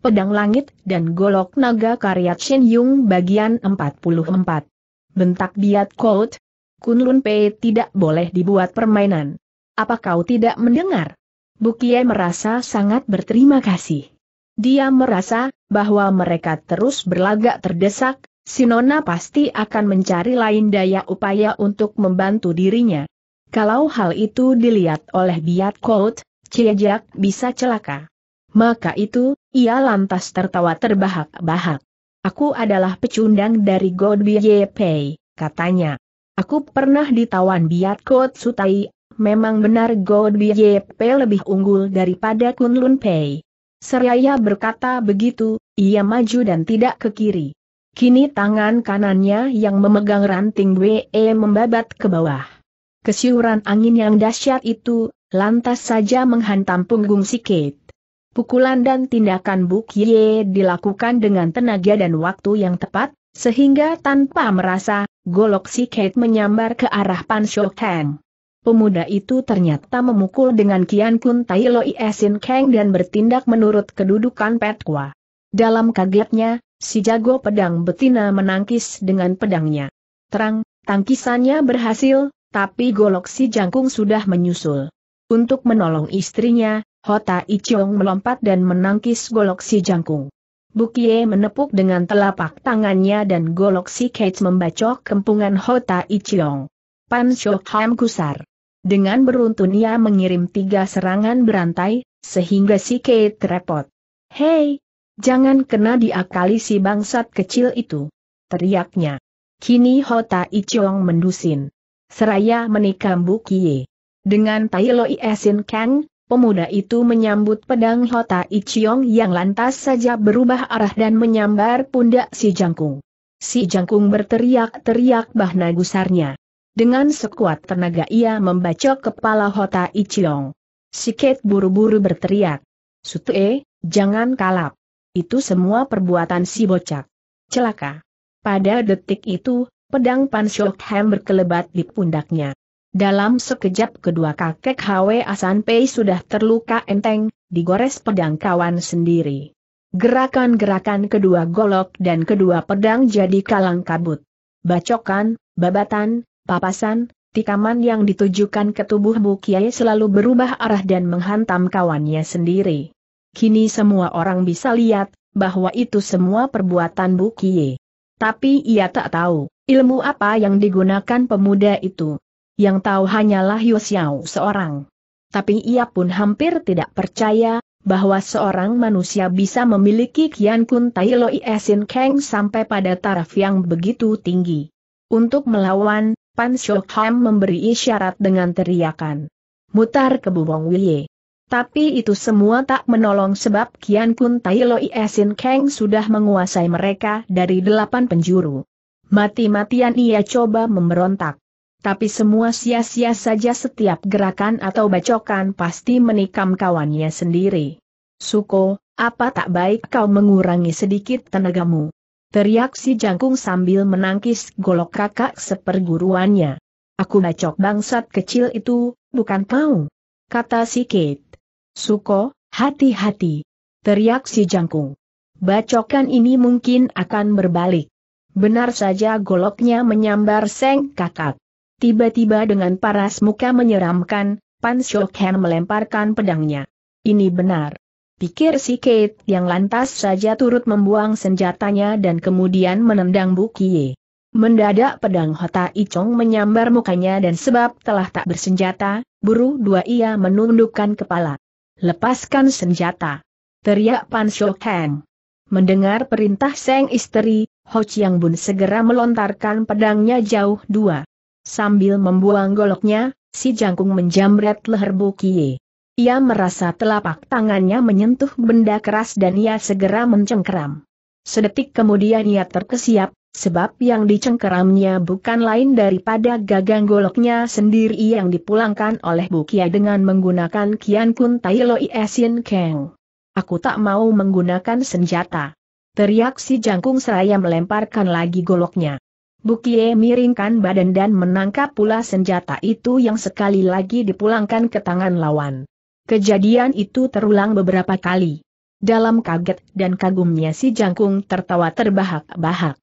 Pedang Langit dan Golok Naga karya Shen Yung bagian 44. Bentak Biat Kout, Kunlun Pei tidak boleh dibuat permainan. Apa kau tidak mendengar? Bukie merasa sangat berterima kasih. Dia merasa bahwa mereka terus berlagak terdesak, Sinona pasti akan mencari lain daya upaya untuk membantu dirinya. Kalau hal itu dilihat oleh Biat Cie Jack bisa celaka. Maka itu, ia lantas tertawa terbahak-bahak. Aku adalah pecundang dari God Pei, katanya. Aku pernah ditawan Biat Kot Sutai, memang benar God Pei lebih unggul daripada Kunlun Pei. Seraya berkata begitu, ia maju dan tidak ke kiri. Kini tangan kanannya yang memegang ranting WE membabat ke bawah. Kesiuran angin yang dahsyat itu, lantas saja menghantam punggung si Kate. Pukulan dan tindakan Buk Ye dilakukan dengan tenaga dan waktu yang tepat, sehingga tanpa merasa, golok si Kate menyambar ke arah Pan Shou Kang. Pemuda itu ternyata memukul dengan Kian Kun Tai Loi Esin Kang dan bertindak menurut kedudukan Petkwa. Dalam kagetnya, si jago pedang betina menangkis dengan pedangnya. Terang, tangkisannya berhasil, tapi golok si jangkung sudah menyusul. Untuk menolong istrinya, Hota Ichong melompat dan menangkis golok si jangkung. Bukie menepuk dengan telapak tangannya dan golok si Kate membacok kempungan Hota Ichong. Pan Ham kusar. Dengan beruntun ia mengirim tiga serangan berantai, sehingga si Kate repot. Hei, jangan kena diakali si bangsat kecil itu. Teriaknya. Kini Hota Ichong mendusin. Seraya menikam Bukie. Dengan Tai Lo Iesin Kang, Pemuda itu menyambut pedang Hota Ichiong yang lantas saja berubah arah dan menyambar pundak si jangkung. Si jangkung berteriak-teriak bahna gusarnya. Dengan sekuat tenaga ia membacok kepala Hota Ichiong. Kate buru-buru berteriak. Sutue, jangan kalap. Itu semua perbuatan si bocak. Celaka. Pada detik itu, pedang Pan Shok Ham berkelebat di pundaknya. Dalam sekejap kedua kakek Hwe Asan Pei sudah terluka enteng, digores pedang kawan sendiri. Gerakan-gerakan kedua golok dan kedua pedang jadi kalang kabut. Bacokan, babatan, papasan, tikaman yang ditujukan ke tubuh Bu selalu berubah arah dan menghantam kawannya sendiri. Kini semua orang bisa lihat, bahwa itu semua perbuatan Bu Tapi ia tak tahu, ilmu apa yang digunakan pemuda itu yang tahu hanyalah Yu seorang. Tapi ia pun hampir tidak percaya, bahwa seorang manusia bisa memiliki Kian Kun Tai Loi Esin Kang sampai pada taraf yang begitu tinggi. Untuk melawan, Pan Shok memberi isyarat dengan teriakan. Mutar ke Bubong Wilye. Tapi itu semua tak menolong sebab Kian Kun Tai Loi Esin Kang sudah menguasai mereka dari delapan penjuru. Mati-matian ia coba memberontak tapi semua sia-sia saja setiap gerakan atau bacokan pasti menikam kawannya sendiri. Suko, apa tak baik kau mengurangi sedikit tenagamu? Teriak si jangkung sambil menangkis golok kakak seperguruannya. Aku bacok bangsat kecil itu, bukan kau. Kata si Kate. Suko, hati-hati. Teriak si jangkung. Bacokan ini mungkin akan berbalik. Benar saja goloknya menyambar seng kakak. Tiba-tiba dengan paras muka menyeramkan, Pan Shokhen melemparkan pedangnya. Ini benar. Pikir si Kate yang lantas saja turut membuang senjatanya dan kemudian menendang Bukie. Mendadak pedang Hota Icong menyambar mukanya dan sebab telah tak bersenjata, buru dua ia menundukkan kepala. Lepaskan senjata. Teriak Pan Shokhen. Mendengar perintah Seng Istri, Ho Chiang Bun segera melontarkan pedangnya jauh dua. Sambil membuang goloknya, si jangkung menjamret leher Bu Bukie. Ia merasa telapak tangannya menyentuh benda keras dan ia segera mencengkeram. Sedetik kemudian ia terkesiap, sebab yang dicengkeramnya bukan lain daripada gagang goloknya sendiri yang dipulangkan oleh Bu Bukia dengan menggunakan Kian Kun Tai Loi Esin Kang. Aku tak mau menggunakan senjata. Teriak si jangkung seraya melemparkan lagi goloknya. Bukie miringkan badan dan menangkap pula senjata itu yang sekali lagi dipulangkan ke tangan lawan. Kejadian itu terulang beberapa kali. Dalam kaget dan kagumnya si jangkung tertawa terbahak-bahak.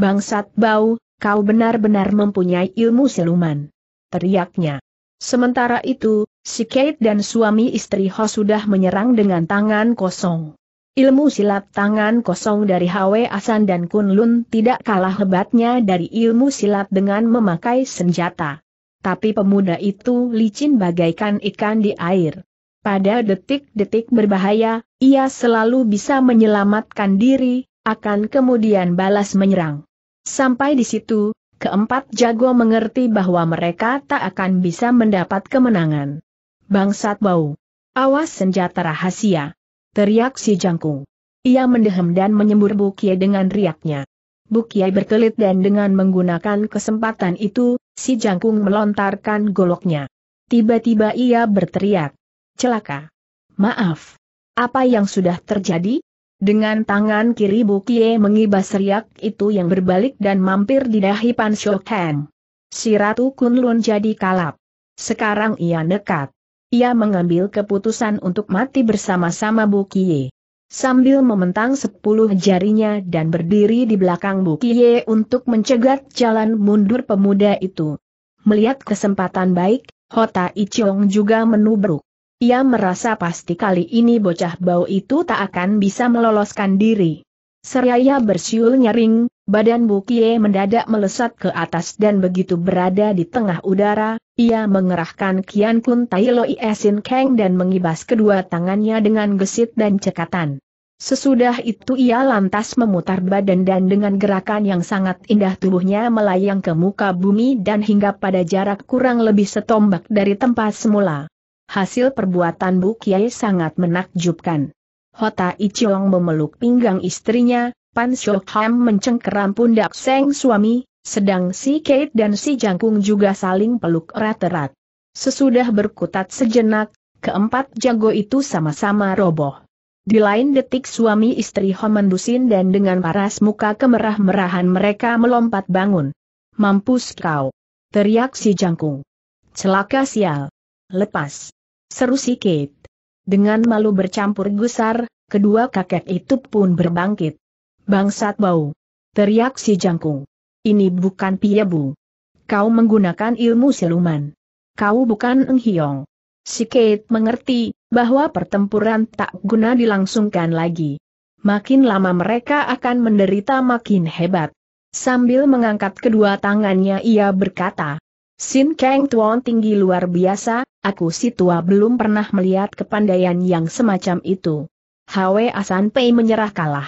Bangsat bau, kau benar-benar mempunyai ilmu siluman. Teriaknya. Sementara itu, si Kate dan suami istri Ho sudah menyerang dengan tangan kosong. Ilmu silat tangan kosong dari Hwe Asan dan Kunlun tidak kalah hebatnya dari ilmu silat dengan memakai senjata. Tapi pemuda itu licin bagaikan ikan di air. Pada detik-detik berbahaya, ia selalu bisa menyelamatkan diri, akan kemudian balas menyerang. Sampai di situ, keempat jago mengerti bahwa mereka tak akan bisa mendapat kemenangan. Bangsat bau. Awas senjata rahasia. Teriak si jangkung. Ia mendehem dan menyembur Bukie dengan riaknya. Bukie berkelit dan dengan menggunakan kesempatan itu, si jangkung melontarkan goloknya. Tiba-tiba ia berteriak. Celaka. Maaf. Apa yang sudah terjadi? Dengan tangan kiri Bukie mengibas riak itu yang berbalik dan mampir di dahi Pan Shokan. Si Ratu Kunlun jadi kalap. Sekarang ia nekat. Ia mengambil keputusan untuk mati bersama-sama Bukiye. Sambil mementang sepuluh jarinya dan berdiri di belakang Bukiye untuk mencegat jalan mundur pemuda itu. Melihat kesempatan baik, Hota Ichong juga menubruk. Ia merasa pasti kali ini bocah bau itu tak akan bisa meloloskan diri. Seraya bersiul nyaring, badan Bukie mendadak melesat ke atas dan begitu berada di tengah udara, ia mengerahkan Kian Kun Tai Loi Esin Kang dan mengibas kedua tangannya dengan gesit dan cekatan. Sesudah itu ia lantas memutar badan dan dengan gerakan yang sangat indah tubuhnya melayang ke muka bumi dan hingga pada jarak kurang lebih setombak dari tempat semula. Hasil perbuatan Bu Kiai sangat menakjubkan. Hota Ichiong memeluk pinggang istrinya, Pan Shokham mencengkeram pundak Seng suami, sedang si Kate dan si Jangkung juga saling peluk erat-erat. Sesudah berkutat sejenak, keempat jago itu sama-sama roboh. Di lain detik suami istri Homendusin dan dengan paras muka kemerah-merahan mereka melompat bangun. Mampus kau! Teriak si jangkung. Celaka sial! Lepas! Seru si Kate. Dengan malu bercampur gusar, kedua kakek itu pun berbangkit. Bangsat bau! Teriak si jangkung. Ini bukan piyebu. Kau menggunakan ilmu siluman. Kau bukan enghiong. Si Kate mengerti, bahwa pertempuran tak guna dilangsungkan lagi. Makin lama mereka akan menderita makin hebat. Sambil mengangkat kedua tangannya ia berkata, Sin Kang Tuan tinggi luar biasa, aku si tua belum pernah melihat kepandaian yang semacam itu. Hwe Asan Pei menyerah kalah.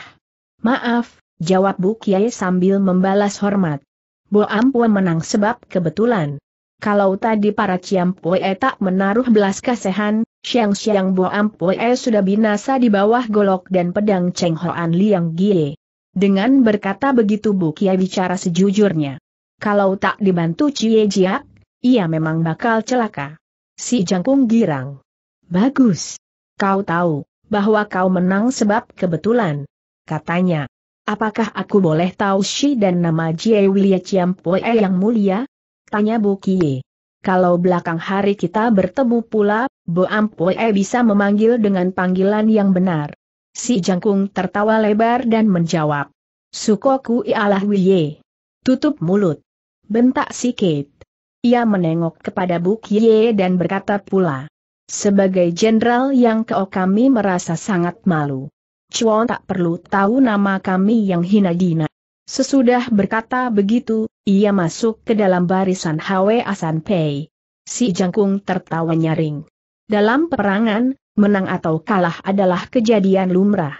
Maaf, jawab Bu Kiai sambil membalas hormat. Bo Ampua menang sebab kebetulan. Kalau tadi para Ciampue tak menaruh belas kasihan, Siang-siang Bo Ampue sudah binasa di bawah golok dan pedang Cheng Hoan Liang Gie. Dengan berkata begitu Bu Kiai bicara sejujurnya. Kalau tak dibantu Cie Jiak, ia memang bakal celaka. Si Jangkung girang. Bagus. Kau tahu, bahwa kau menang sebab kebetulan. Katanya. Apakah aku boleh tahu si dan nama Jie Wilia Poe yang mulia? Tanya Bu Kie. Kalau belakang hari kita bertemu pula, Bu Ampoe bisa memanggil dengan panggilan yang benar. Si Jangkung tertawa lebar dan menjawab. Sukoku ialah William. Tutup mulut bentak si Kate. Ia menengok kepada buk ye dan berkata pula. Sebagai jenderal yang keo kami merasa sangat malu. Chuan tak perlu tahu nama kami yang hina dina. Sesudah berkata begitu, ia masuk ke dalam barisan Hwe Asan Pei. Si jangkung tertawa nyaring. Dalam peperangan, menang atau kalah adalah kejadian lumrah.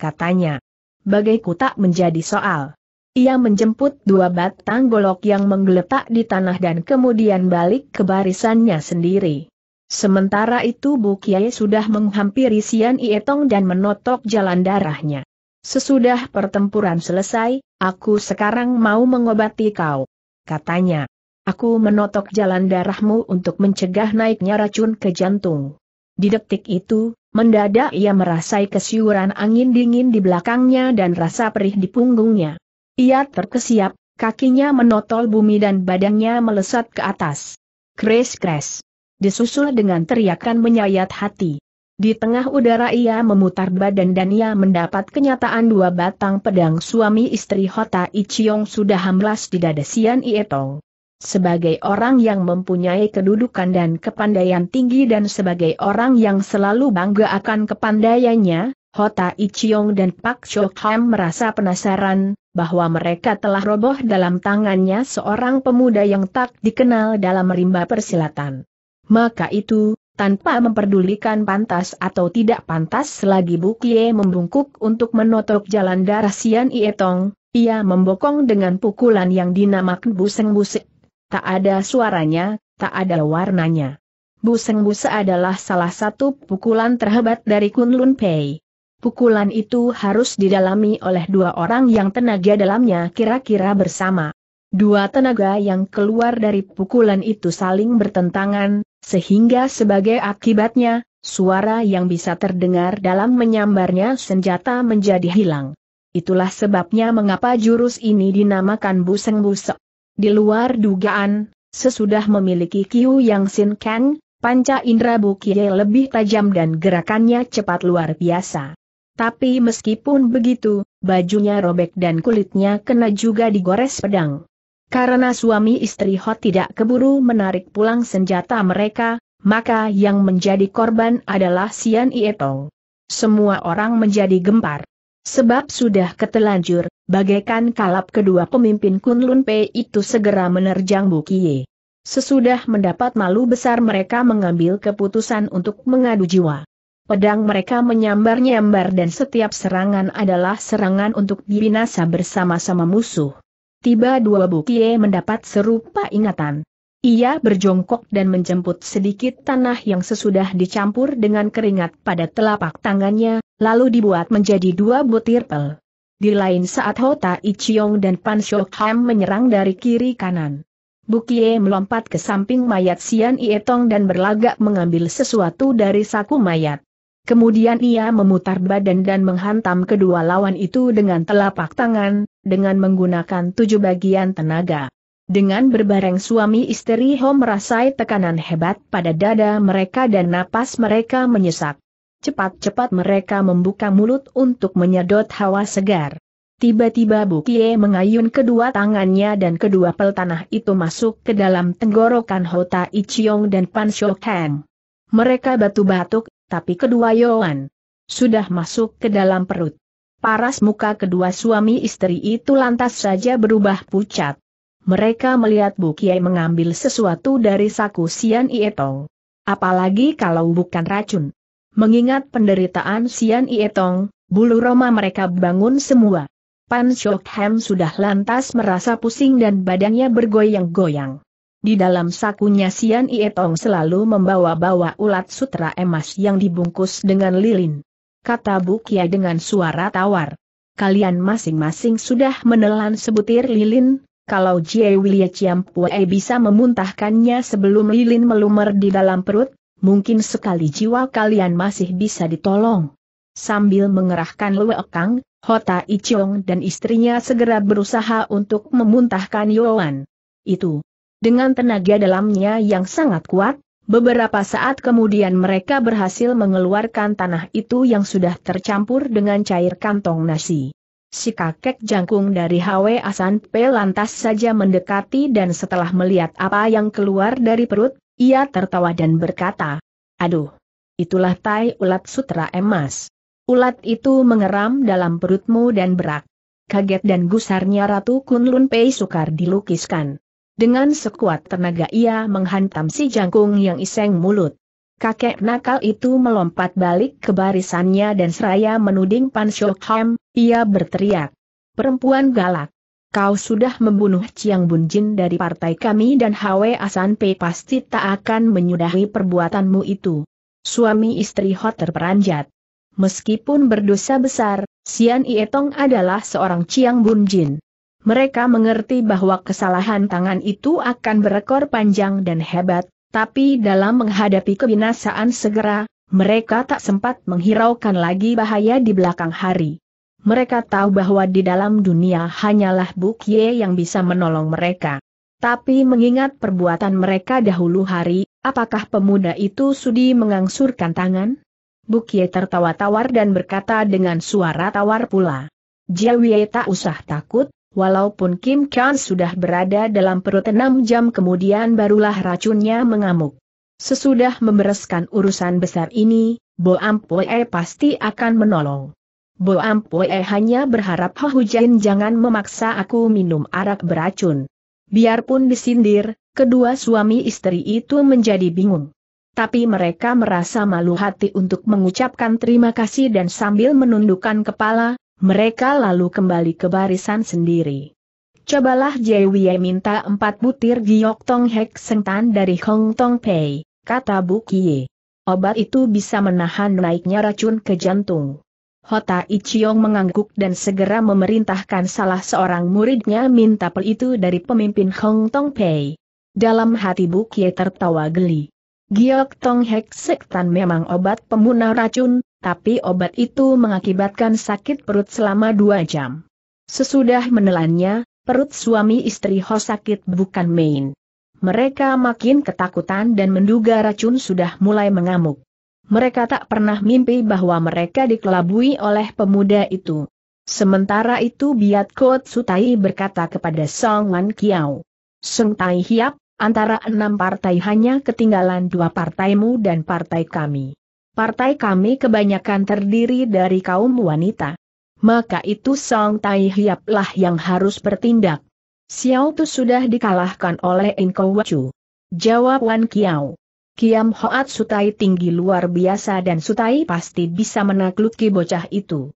Katanya. Bagai ku tak menjadi soal. Ia menjemput dua batang golok yang menggeletak di tanah dan kemudian balik ke barisannya sendiri. Sementara itu Bu Kiai sudah menghampiri Sian Ietong dan menotok jalan darahnya. Sesudah pertempuran selesai, aku sekarang mau mengobati kau. Katanya, aku menotok jalan darahmu untuk mencegah naiknya racun ke jantung. Di detik itu, mendadak ia merasai kesiuran angin dingin di belakangnya dan rasa perih di punggungnya. Ia terkesiap, kakinya menotol bumi dan badannya melesat ke atas. Kres-kres. Disusul dengan teriakan menyayat hati. Di tengah udara ia memutar badan dan ia mendapat kenyataan dua batang pedang suami istri Hota Ichiong sudah hamlas di dada Sian Ietong. Sebagai orang yang mempunyai kedudukan dan kepandaian tinggi dan sebagai orang yang selalu bangga akan kepandaiannya, Hota Ichiong dan Pak Chok Ham merasa penasaran, bahwa mereka telah roboh dalam tangannya seorang pemuda yang tak dikenal dalam rimba persilatan. Maka itu, tanpa memperdulikan pantas atau tidak pantas selagi Bukie membungkuk untuk menotok jalan darah Sian Ietong, ia membokong dengan pukulan yang dinamakan buseng-busek. Tak ada suaranya, tak ada warnanya. buseng busek adalah salah satu pukulan terhebat dari Kunlun Pei pukulan itu harus didalami oleh dua orang yang tenaga dalamnya kira-kira bersama. Dua tenaga yang keluar dari pukulan itu saling bertentangan, sehingga sebagai akibatnya, suara yang bisa terdengar dalam menyambarnya senjata menjadi hilang. Itulah sebabnya mengapa jurus ini dinamakan buseng-busek. Di luar dugaan, sesudah memiliki Kiu Yang Sin Kang, panca indera Bukie lebih tajam dan gerakannya cepat luar biasa. Tapi meskipun begitu, bajunya robek dan kulitnya kena juga digores pedang. Karena suami istri Hot tidak keburu menarik pulang senjata mereka, maka yang menjadi korban adalah Sian Ietong. Semua orang menjadi gempar. Sebab sudah ketelanjur, bagaikan kalap kedua pemimpin Kunlun Pei itu segera menerjang Bukie. Sesudah mendapat malu besar mereka mengambil keputusan untuk mengadu jiwa. Pedang mereka menyambar-nyambar dan setiap serangan adalah serangan untuk dibinasa bersama-sama musuh. Tiba dua bukie mendapat serupa ingatan. Ia berjongkok dan menjemput sedikit tanah yang sesudah dicampur dengan keringat pada telapak tangannya, lalu dibuat menjadi dua butir pel. Di lain saat Hota Ichiong dan Pan Shokham menyerang dari kiri kanan. Bukie melompat ke samping mayat Sian Ietong dan berlagak mengambil sesuatu dari saku mayat. Kemudian ia memutar badan dan menghantam kedua lawan itu dengan telapak tangan, dengan menggunakan tujuh bagian tenaga. Dengan berbareng suami istri Ho merasai tekanan hebat pada dada mereka dan napas mereka menyesak. Cepat-cepat mereka membuka mulut untuk menyedot hawa segar. Tiba-tiba Bukie mengayun kedua tangannya dan kedua pel tanah itu masuk ke dalam tenggorokan Hota Ichiong dan Pan Shoukeng. Mereka batu-batuk, tapi kedua Yohan sudah masuk ke dalam perut. Paras muka kedua suami istri itu lantas saja berubah pucat. Mereka melihat Bu Kiai mengambil sesuatu dari saku Sian Ietong. Apalagi kalau bukan racun. Mengingat penderitaan Sian Ietong, bulu roma mereka bangun semua. Pan Shokham sudah lantas merasa pusing dan badannya bergoyang-goyang. Di dalam sakunya Sian Ietong selalu membawa-bawa ulat sutra emas yang dibungkus dengan lilin. Kata Bukia dengan suara tawar. Kalian masing-masing sudah menelan sebutir lilin, kalau Jie Wilye Chiampue bisa memuntahkannya sebelum lilin melumer di dalam perut, mungkin sekali jiwa kalian masih bisa ditolong. Sambil mengerahkan Luekang, Hota Ichong dan istrinya segera berusaha untuk memuntahkan Yoan. Itu dengan tenaga dalamnya yang sangat kuat, beberapa saat kemudian mereka berhasil mengeluarkan tanah itu yang sudah tercampur dengan cair kantong nasi. Si kakek jangkung dari Hwe Asan P lantas saja mendekati dan setelah melihat apa yang keluar dari perut, ia tertawa dan berkata, Aduh, itulah tai ulat sutra emas. Ulat itu mengeram dalam perutmu dan berak. Kaget dan gusarnya Ratu Kunlun Pei sukar dilukiskan. Dengan sekuat tenaga ia menghantam si jangkung yang iseng mulut. Kakek nakal itu melompat balik ke barisannya dan seraya menuding Pan Shokham, ia berteriak. Perempuan galak. Kau sudah membunuh Chiang Bunjin dari partai kami dan Hwe Asan Pei pasti tak akan menyudahi perbuatanmu itu. Suami istri Hot terperanjat. Meskipun berdosa besar, Sian Ietong adalah seorang Chiang Bunjin mereka mengerti bahwa kesalahan tangan itu akan berekor panjang dan hebat, tapi dalam menghadapi kebinasaan segera, mereka tak sempat menghiraukan lagi bahaya di belakang hari. Mereka tahu bahwa di dalam dunia hanyalah Bukye yang bisa menolong mereka. Tapi mengingat perbuatan mereka dahulu hari, apakah pemuda itu sudi mengangsurkan tangan? Bukye tertawa tawar dan berkata dengan suara tawar pula. Jiawie tak usah takut, Walaupun Kim Chan sudah berada dalam perut enam jam kemudian barulah racunnya mengamuk. Sesudah membereskan urusan besar ini, Bo Ampue pasti akan menolong. Bo Ampue hanya berharap Hohujen oh, jangan memaksa aku minum arak beracun. Biarpun disindir, kedua suami istri itu menjadi bingung. Tapi mereka merasa malu hati untuk mengucapkan terima kasih dan sambil menundukkan kepala, mereka lalu kembali ke barisan sendiri. Cobalah Jewie minta empat butir giok tong hek sengtan dari Hong Tong Pei, kata Bu Kie. Obat itu bisa menahan naiknya racun ke jantung. Hota Ichiong mengangguk dan segera memerintahkan salah seorang muridnya minta pel itu dari pemimpin Hong Tong Pei. Dalam hati Bu Kie tertawa geli. Giok Tong Hek Sektan memang obat pemunah racun, tapi obat itu mengakibatkan sakit perut selama dua jam. Sesudah menelannya, perut suami istri Ho sakit bukan main. Mereka makin ketakutan dan menduga racun sudah mulai mengamuk. Mereka tak pernah mimpi bahwa mereka dikelabui oleh pemuda itu. Sementara itu Biat Kot Sutai berkata kepada Song Wan Kiao. Sung Tai Hiap, Antara enam partai hanya ketinggalan dua partaimu dan partai kami. Partai kami kebanyakan terdiri dari kaum wanita. Maka itu Song Tai Hiaplah yang harus bertindak. Xiao Tu sudah dikalahkan oleh Engkau Wacu. Jawab Wan Kiao. Kiam Hoat Sutai tinggi luar biasa dan Sutai pasti bisa menakluki bocah itu.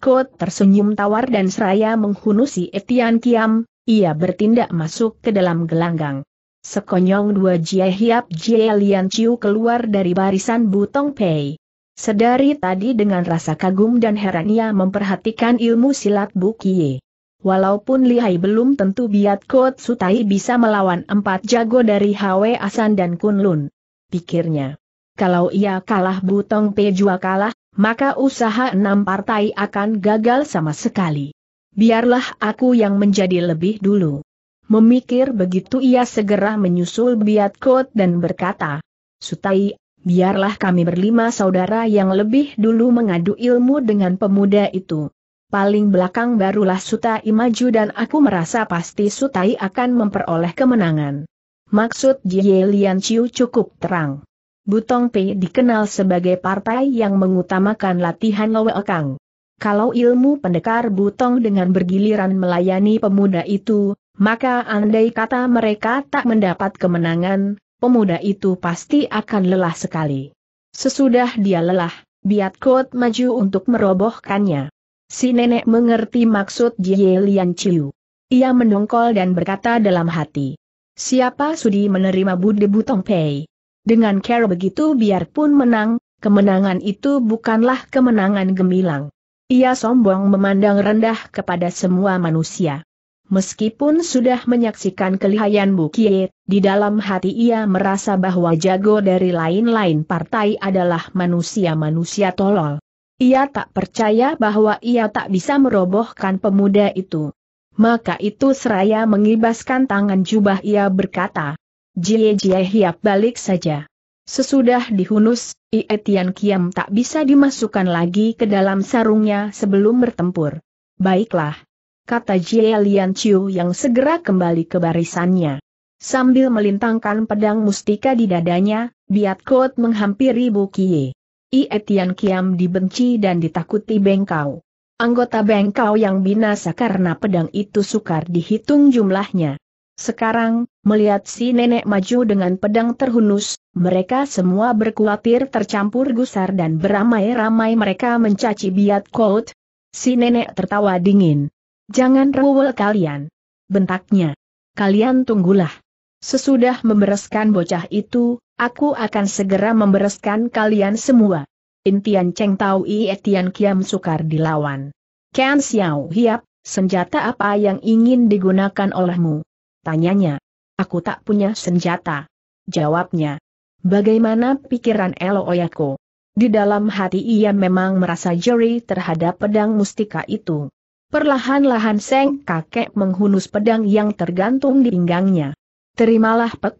Kot tersenyum tawar dan seraya menghunusi Etian Kiam, ia bertindak masuk ke dalam gelanggang. Sekonyong dua Jie Hiap Jie Lian Chiu keluar dari barisan Butong Pei. Sedari tadi dengan rasa kagum dan heran ia memperhatikan ilmu silat Bukie. Walaupun lihai belum tentu biat Kot Sutai bisa melawan empat jago dari Hwe Asan dan Kunlun. Pikirnya. Kalau ia kalah Butong Pei juga kalah, maka usaha enam partai akan gagal sama sekali. Biarlah aku yang menjadi lebih dulu. Memikir begitu ia segera menyusul Biat Kot dan berkata, Sutai, biarlah kami berlima saudara yang lebih dulu mengadu ilmu dengan pemuda itu. Paling belakang barulah Sutai maju dan aku merasa pasti Sutai akan memperoleh kemenangan. Maksud Jie Lian Chiu cukup terang. Butong Pei dikenal sebagai partai yang mengutamakan latihan lawekang. Kalau ilmu pendekar Butong dengan bergiliran melayani pemuda itu, maka andai kata mereka tak mendapat kemenangan, pemuda itu pasti akan lelah sekali. Sesudah dia lelah, Biat Kot maju untuk merobohkannya. Si nenek mengerti maksud Jie Lian Chiu. Ia mendongkol dan berkata dalam hati. Siapa sudi menerima Budi Butong Pei? Dengan care begitu biarpun menang, kemenangan itu bukanlah kemenangan gemilang. Ia sombong memandang rendah kepada semua manusia. Meskipun sudah menyaksikan kelihayan Bukie, di dalam hati ia merasa bahwa jago dari lain-lain partai adalah manusia-manusia tolol. Ia tak percaya bahwa ia tak bisa merobohkan pemuda itu. Maka itu seraya mengibaskan tangan jubah ia berkata, Jie Jie Hiap balik saja. Sesudah dihunus, Ie Tian Kiam tak bisa dimasukkan lagi ke dalam sarungnya sebelum bertempur. Baiklah, kata Jie Lian Chiu yang segera kembali ke barisannya. Sambil melintangkan pedang mustika di dadanya, Biat Kot menghampiri Bu Kie. Ie Tian Kiam dibenci dan ditakuti Bengkau. Anggota Bengkau yang binasa karena pedang itu sukar dihitung jumlahnya. Sekarang, melihat si nenek maju dengan pedang terhunus, mereka semua berkuatir tercampur gusar dan beramai-ramai mereka mencaci Biat Kot. Si nenek tertawa dingin. Jangan rewel kalian. Bentaknya. Kalian tunggulah. Sesudah membereskan bocah itu, aku akan segera membereskan kalian semua. Intian Cheng Tau I Etian Kiam Sukar dilawan. Ken Xiao Hiap, senjata apa yang ingin digunakan olehmu? Tanyanya. Aku tak punya senjata. Jawabnya. Bagaimana pikiran Elo Oyako? Di dalam hati ia memang merasa jeri terhadap pedang mustika itu. Perlahan-lahan Seng kakek menghunus pedang yang tergantung di pinggangnya. Terimalah Pek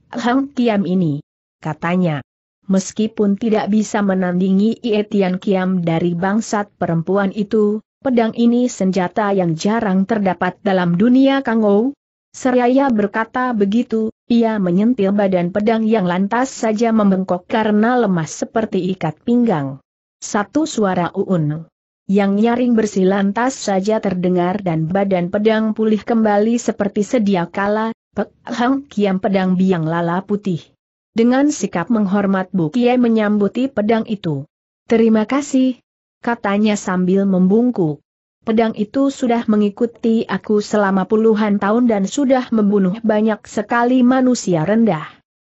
Kiam ini, katanya. Meskipun tidak bisa menandingi Ietian Kiam dari bangsat perempuan itu, pedang ini senjata yang jarang terdapat dalam dunia Kangou. Seraya berkata begitu, ia menyentil badan pedang yang lantas saja membengkok karena lemas seperti ikat pinggang. Satu suara uun yang nyaring bersilantas saja terdengar dan badan pedang pulih kembali seperti sedia kala, Pek Hang Kiam pedang biang lala putih. Dengan sikap menghormat Bu Kie menyambuti pedang itu. Terima kasih, katanya sambil membungkuk. Pedang itu sudah mengikuti aku selama puluhan tahun dan sudah membunuh banyak sekali manusia rendah.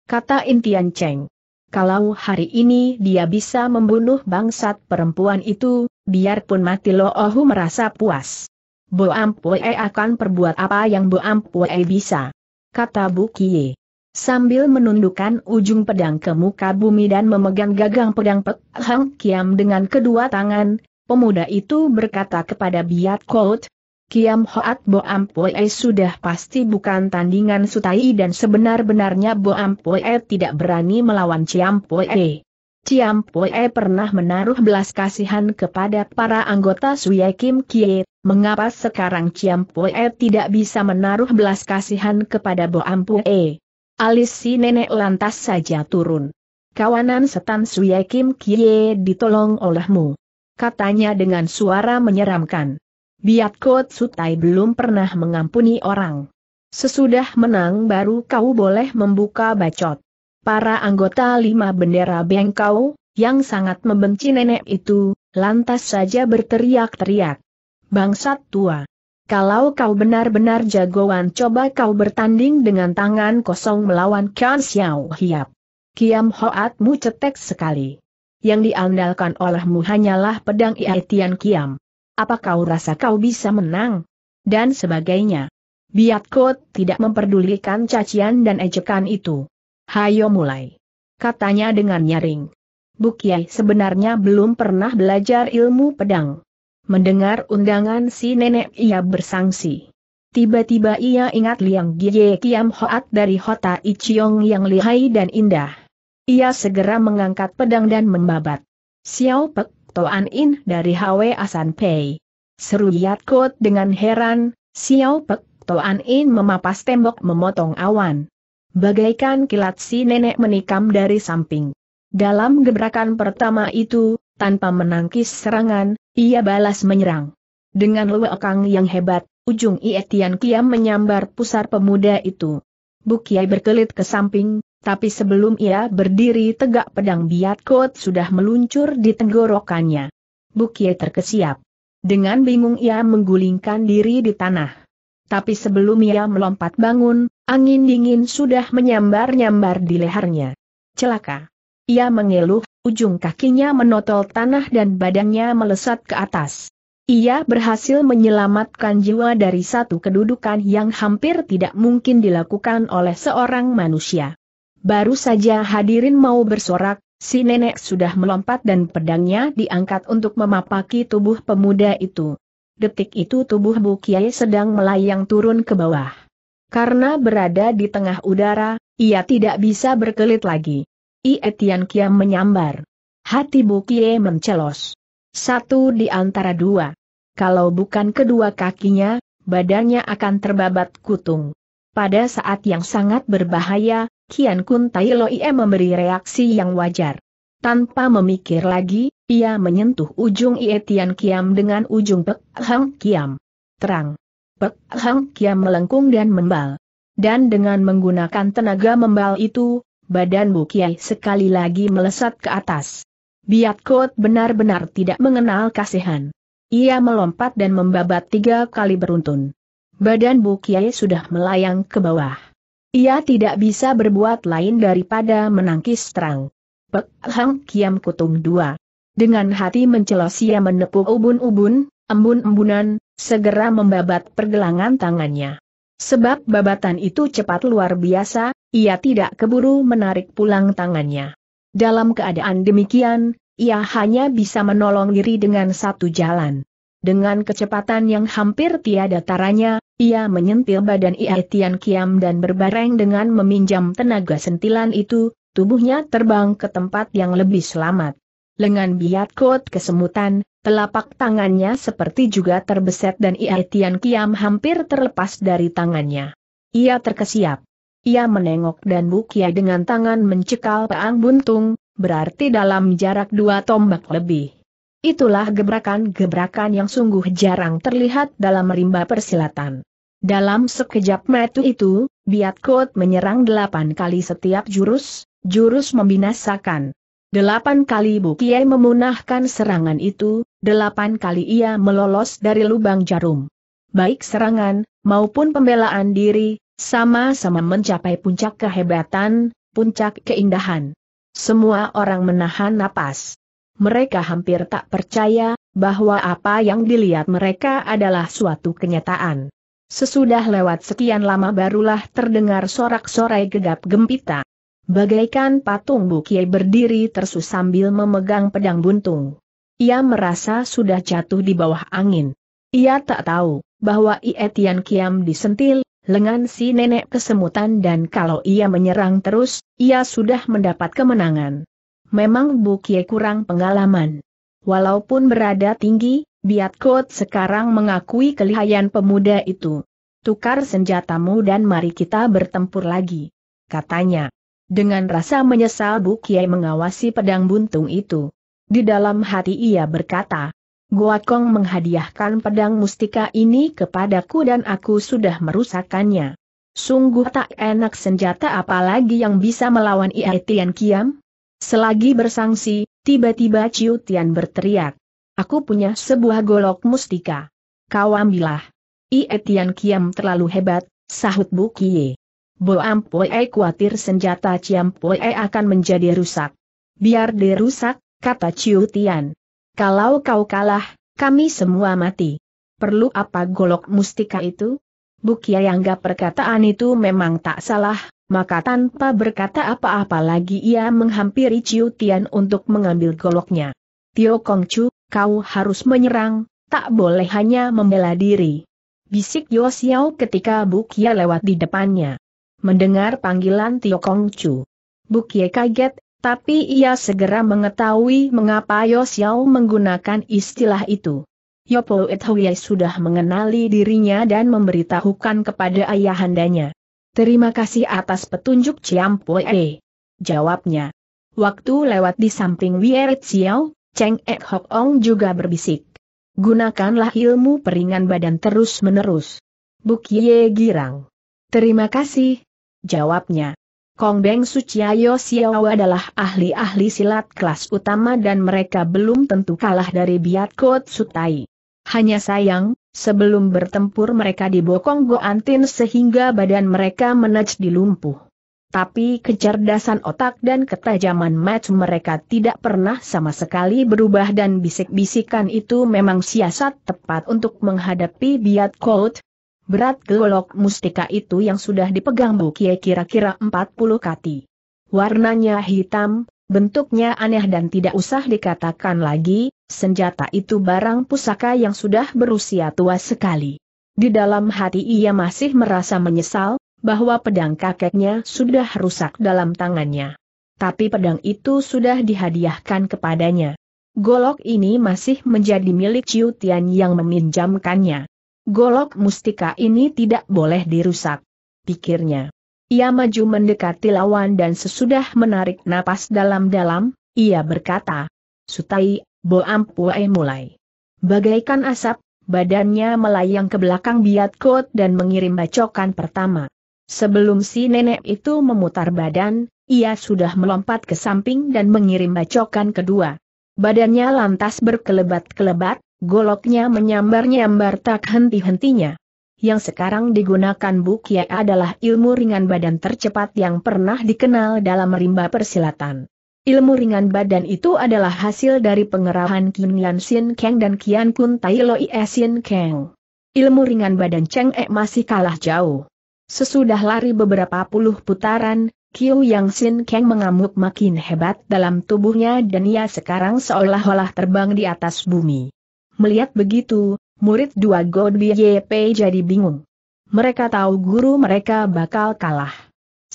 Kata Intian Cheng kalau hari ini dia bisa membunuh bangsat perempuan itu, biarpun mati Lo Ohu merasa puas. Bo Ampue akan perbuat apa yang Bo Ampue bisa. Kata Bu Kie. Sambil menundukkan ujung pedang ke muka bumi dan memegang gagang pedang Pek Hang Kiam dengan kedua tangan, pemuda itu berkata kepada Biat Kout, Kiam Hoat Boam Poe e sudah pasti bukan tandingan Sutai dan sebenar-benarnya Boam Poe e tidak berani melawan Ciam Poe. E. Ciam Poe pernah menaruh belas kasihan kepada para anggota Suye Kim Kie, mengapa sekarang Ciam Poe tidak bisa menaruh belas kasihan kepada Boam Poe? Alis si nenek lantas saja turun. Kawanan setan Suye Kim Kie ditolong olehmu. Katanya dengan suara menyeramkan. Biat Biatko Sutai belum pernah mengampuni orang. Sesudah menang baru kau boleh membuka bacot. Para anggota lima bendera Bengkau, yang sangat membenci nenek itu, lantas saja berteriak-teriak. Bangsat tua. Kalau kau benar-benar jagoan coba kau bertanding dengan tangan kosong melawan Kan Xiao Hiap. Kiam Hoatmu cetek sekali. Yang diandalkan olehmu hanyalah pedang iaitian Kiam. Apa kau rasa kau bisa menang? Dan sebagainya. Biatkot tidak memperdulikan cacian dan ejekan itu. Hayo mulai. Katanya dengan nyaring. Bukyai sebenarnya belum pernah belajar ilmu pedang. Mendengar undangan si nenek ia bersangsi. Tiba-tiba ia ingat Liang Gie Kiam Hoat dari Hota Ichiong yang lihai dan indah. Ia segera mengangkat pedang dan membabat. Xiao Pek Toan In dari Hwe Asan Pei. Seru Yat Kot dengan heran, Xiao Pe Toan In memapas tembok memotong awan. Bagaikan kilat si nenek menikam dari samping. Dalam gebrakan pertama itu, tanpa menangkis serangan, ia balas menyerang. Dengan luekang yang hebat, ujung Ietian Kiam menyambar pusar pemuda itu. Bukiai berkelit ke samping, tapi sebelum ia berdiri tegak pedang Kot sudah meluncur di tenggorokannya. Bukie terkesiap. Dengan bingung ia menggulingkan diri di tanah. Tapi sebelum ia melompat bangun, angin dingin sudah menyambar-nyambar di lehernya. Celaka. Ia mengeluh, ujung kakinya menotol tanah dan badannya melesat ke atas. Ia berhasil menyelamatkan jiwa dari satu kedudukan yang hampir tidak mungkin dilakukan oleh seorang manusia. Baru saja hadirin mau bersorak, si nenek sudah melompat dan pedangnya diangkat untuk memapaki tubuh pemuda itu. Detik itu tubuh Bu Kiai sedang melayang turun ke bawah. Karena berada di tengah udara, ia tidak bisa berkelit lagi. Ietian Kiam menyambar. Hati Bu Kiai mencelos. Satu di antara dua. Kalau bukan kedua kakinya, badannya akan terbabat kutung. Pada saat yang sangat berbahaya, Kian Kun Tai Ie memberi reaksi yang wajar. Tanpa memikir lagi, ia menyentuh ujung Ie Tian Kiam dengan ujung Pek Hang Kiam. Terang. Pek Hang Kiam melengkung dan membal. Dan dengan menggunakan tenaga membal itu, badan Bu Kiai sekali lagi melesat ke atas. Biat Kot benar-benar tidak mengenal kasihan. Ia melompat dan membabat tiga kali beruntun. Badan Bu Kiai sudah melayang ke bawah. Ia tidak bisa berbuat lain daripada menangkis terang. Pek Hang Kiam Kutung dua, Dengan hati mencelos ia menepuk ubun-ubun, embun-embunan, segera membabat pergelangan tangannya. Sebab babatan itu cepat luar biasa, ia tidak keburu menarik pulang tangannya. Dalam keadaan demikian, ia hanya bisa menolong diri dengan satu jalan. Dengan kecepatan yang hampir tiada taranya, ia menyentil badan Ia Tian Kiam dan berbareng dengan meminjam tenaga sentilan itu, tubuhnya terbang ke tempat yang lebih selamat. Lengan biat kot kesemutan, telapak tangannya seperti juga terbeset dan Ia Tian Kiam hampir terlepas dari tangannya. Ia terkesiap. Ia menengok dan Bukia dengan tangan mencekal peang buntung, berarti dalam jarak dua tombak lebih. Itulah gebrakan-gebrakan yang sungguh jarang terlihat dalam rimba persilatan. Dalam sekejap metu itu, Kot menyerang delapan kali setiap jurus, jurus membinasakan. Delapan kali Bukiai memunahkan serangan itu, delapan kali ia melolos dari lubang jarum. Baik serangan, maupun pembelaan diri, sama-sama mencapai puncak kehebatan, puncak keindahan. Semua orang menahan napas mereka hampir tak percaya bahwa apa yang dilihat mereka adalah suatu kenyataan. Sesudah lewat sekian lama barulah terdengar sorak-sorai gegap gempita. Bagaikan patung Bukie berdiri tersus sambil memegang pedang buntung. Ia merasa sudah jatuh di bawah angin. Ia tak tahu bahwa Ietian Kiam disentil, lengan si nenek kesemutan dan kalau ia menyerang terus, ia sudah mendapat kemenangan memang Kie kurang pengalaman. Walaupun berada tinggi, Biat Biatkot sekarang mengakui kelihayan pemuda itu. Tukar senjatamu dan mari kita bertempur lagi. Katanya. Dengan rasa menyesal Kie mengawasi pedang buntung itu. Di dalam hati ia berkata, Gua Kong menghadiahkan pedang mustika ini kepadaku dan aku sudah merusakannya. Sungguh tak enak senjata apalagi yang bisa melawan Ia Tian Kiam? Selagi bersangsi, tiba-tiba Ciu Tian berteriak. Aku punya sebuah golok mustika. Kau ambillah. Ie Tian Kiam terlalu hebat, sahut Bu Kie. Bo Ampue khawatir senjata Ciam Pue akan menjadi rusak. Biar dirusak, kata Ciu Tian. Kalau kau kalah, kami semua mati. Perlu apa golok mustika itu? Bukia yang anggap perkataan itu memang tak salah, maka tanpa berkata apa-apa lagi ia menghampiri Ciu Tian untuk mengambil goloknya. Tio Kong Chu, kau harus menyerang, tak boleh hanya membela diri. Bisik Yo Xiao ketika Bukia lewat di depannya. Mendengar panggilan Tio Kong Chu. Bukie kaget, tapi ia segera mengetahui mengapa Yo Xiao menggunakan istilah itu. Yopo Ethuye sudah mengenali dirinya dan memberitahukan kepada ayahandanya. Terima kasih atas petunjuk Ciampoe. Jawabnya. Waktu lewat di samping Wier Xiao, Cheng Ek Hok Ong juga berbisik. Gunakanlah ilmu peringan badan terus-menerus. Buk Ye girang. Terima kasih. Jawabnya. Kong Beng Suciayo Xiao adalah ahli-ahli silat kelas utama dan mereka belum tentu kalah dari Biat Kot Sutai. Hanya sayang, Sebelum bertempur mereka dibokong Goantin sehingga badan mereka menaj di lumpuh. Tapi kecerdasan otak dan ketajaman match mereka tidak pernah sama sekali berubah dan bisik-bisikan itu memang siasat tepat untuk menghadapi biat Colt. Berat golok mustika itu yang sudah dipegang Bukie kira-kira 40 kati. Warnanya hitam, bentuknya aneh dan tidak usah dikatakan lagi, senjata itu barang pusaka yang sudah berusia tua sekali. Di dalam hati ia masih merasa menyesal, bahwa pedang kakeknya sudah rusak dalam tangannya. Tapi pedang itu sudah dihadiahkan kepadanya. Golok ini masih menjadi milik Ciu Tian yang meminjamkannya. Golok mustika ini tidak boleh dirusak, pikirnya. Ia maju mendekati lawan dan sesudah menarik napas dalam-dalam, ia berkata, Sutai, Boam Puai mulai. Bagaikan asap, badannya melayang ke belakang biat kot dan mengirim bacokan pertama. Sebelum si nenek itu memutar badan, ia sudah melompat ke samping dan mengirim bacokan kedua. Badannya lantas berkelebat-kelebat, goloknya menyambar-nyambar tak henti-hentinya. Yang sekarang digunakan Bukia adalah ilmu ringan badan tercepat yang pernah dikenal dalam rimba persilatan. Ilmu ringan badan itu adalah hasil dari pengerahan Lian Sin Kang dan Kian Kun Tai Loi Sin e Kang. Ilmu ringan badan Cheng E masih kalah jauh. Sesudah lari beberapa puluh putaran, Kiu Yang Sin Kang mengamuk makin hebat dalam tubuhnya dan ia sekarang seolah-olah terbang di atas bumi. Melihat begitu, murid dua God YP jadi bingung. Mereka tahu guru mereka bakal kalah.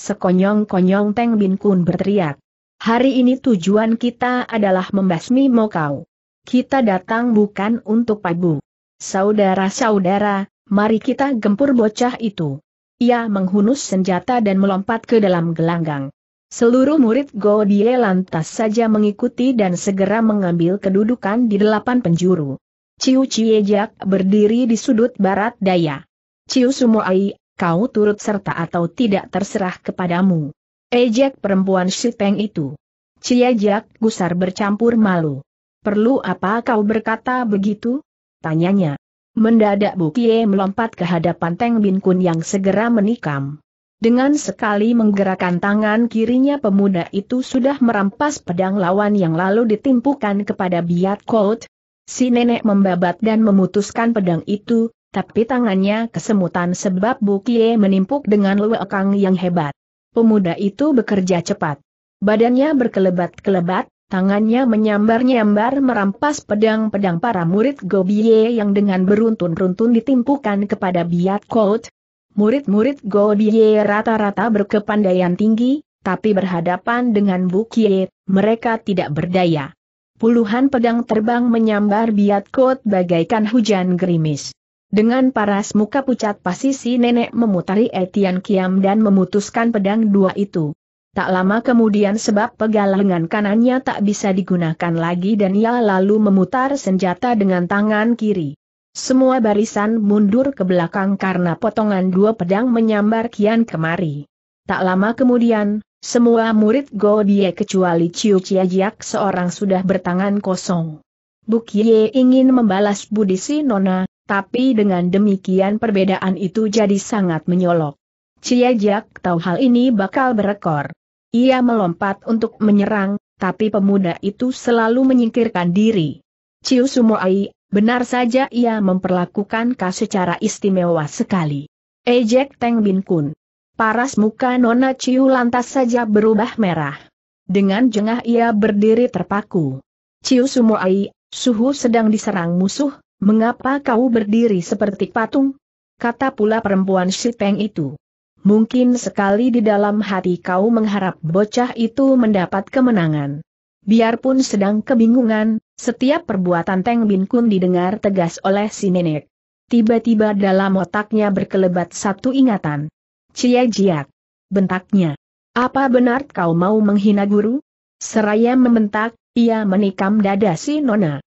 Sekonyong-konyong Teng Bin Kun berteriak. Hari ini tujuan kita adalah membasmi Mokau. Kita datang bukan untuk pabu. Saudara-saudara, mari kita gempur bocah itu. Ia menghunus senjata dan melompat ke dalam gelanggang. Seluruh murid Godie lantas saja mengikuti dan segera mengambil kedudukan di delapan penjuru. Ciu Ciejak berdiri di sudut barat daya. Ciu Sumoai, kau turut serta atau tidak terserah kepadamu. Ejek perempuan si Peng itu. Ciajak, gusar bercampur malu. Perlu apa kau berkata begitu? Tanyanya. Mendadak Bukie melompat ke hadapan Teng Bin Kun yang segera menikam. Dengan sekali menggerakkan tangan kirinya pemuda itu sudah merampas pedang lawan yang lalu ditimpukan kepada Biat Kout. Si nenek membabat dan memutuskan pedang itu, tapi tangannya kesemutan sebab Bukie menimpuk dengan luekang yang hebat. Pemuda itu bekerja cepat. Badannya berkelebat-kelebat, tangannya menyambar-nyambar merampas pedang-pedang para murid Gobiye yang dengan beruntun-runtun ditimpukan kepada Biat Kout. Murid-murid Gobiye rata-rata berkepandaian tinggi, tapi berhadapan dengan Bukie, mereka tidak berdaya. Puluhan pedang terbang menyambar Biat Kout bagaikan hujan gerimis. Dengan paras muka pucat pasti si nenek memutari Etian Kiam dan memutuskan pedang dua itu. Tak lama kemudian sebab pegal pegalangan kanannya tak bisa digunakan lagi dan ia lalu memutar senjata dengan tangan kiri. Semua barisan mundur ke belakang karena potongan dua pedang menyambar kian kemari. Tak lama kemudian, semua murid gaudie kecuali Ciu Ciajiak seorang sudah bertangan kosong. Bukye ingin membalas budi si Nona, tapi dengan demikian perbedaan itu jadi sangat menyolok. Cia Jiak tahu hal ini bakal berekor. Ia melompat untuk menyerang, tapi pemuda itu selalu menyingkirkan diri. Ciu Sumoai, benar saja ia memperlakukan kau secara istimewa sekali. Ejek Teng Bin Kun. Paras muka Nona Ciu lantas saja berubah merah. Dengan jengah ia berdiri terpaku. Ciu Sumoai, suhu sedang diserang musuh, Mengapa kau berdiri seperti patung? Kata pula perempuan Peng itu. Mungkin sekali di dalam hati kau mengharap bocah itu mendapat kemenangan. Biarpun sedang kebingungan, setiap perbuatan Teng Bin Kun didengar tegas oleh si nenek. Tiba-tiba dalam otaknya berkelebat satu ingatan. Cie jiat. Bentaknya. Apa benar kau mau menghina guru? Seraya membentak, ia menikam dada si nona.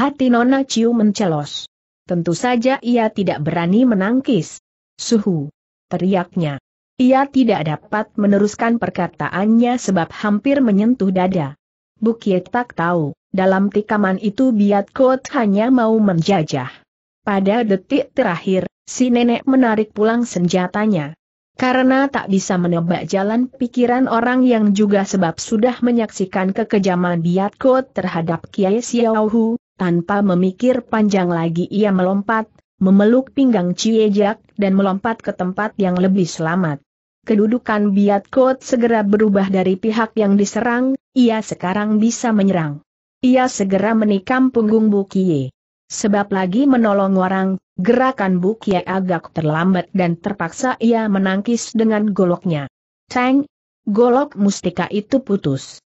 Hati Nona Ciu mencelos. Tentu saja ia tidak berani menangkis. Suhu. Teriaknya. Ia tidak dapat meneruskan perkataannya sebab hampir menyentuh dada. Bukit tak tahu, dalam tikaman itu Biat Kot hanya mau menjajah. Pada detik terakhir, si nenek menarik pulang senjatanya. Karena tak bisa menebak jalan pikiran orang yang juga sebab sudah menyaksikan kekejaman Biat Kot terhadap Kiai Xiaohu, tanpa memikir panjang lagi ia melompat, memeluk pinggang Ciejak, dan melompat ke tempat yang lebih selamat. Kedudukan Kot segera berubah dari pihak yang diserang, ia sekarang bisa menyerang. Ia segera menikam punggung Bukie. Sebab lagi menolong orang, gerakan Bukie agak terlambat dan terpaksa ia menangkis dengan goloknya. Ceng! Golok mustika itu putus.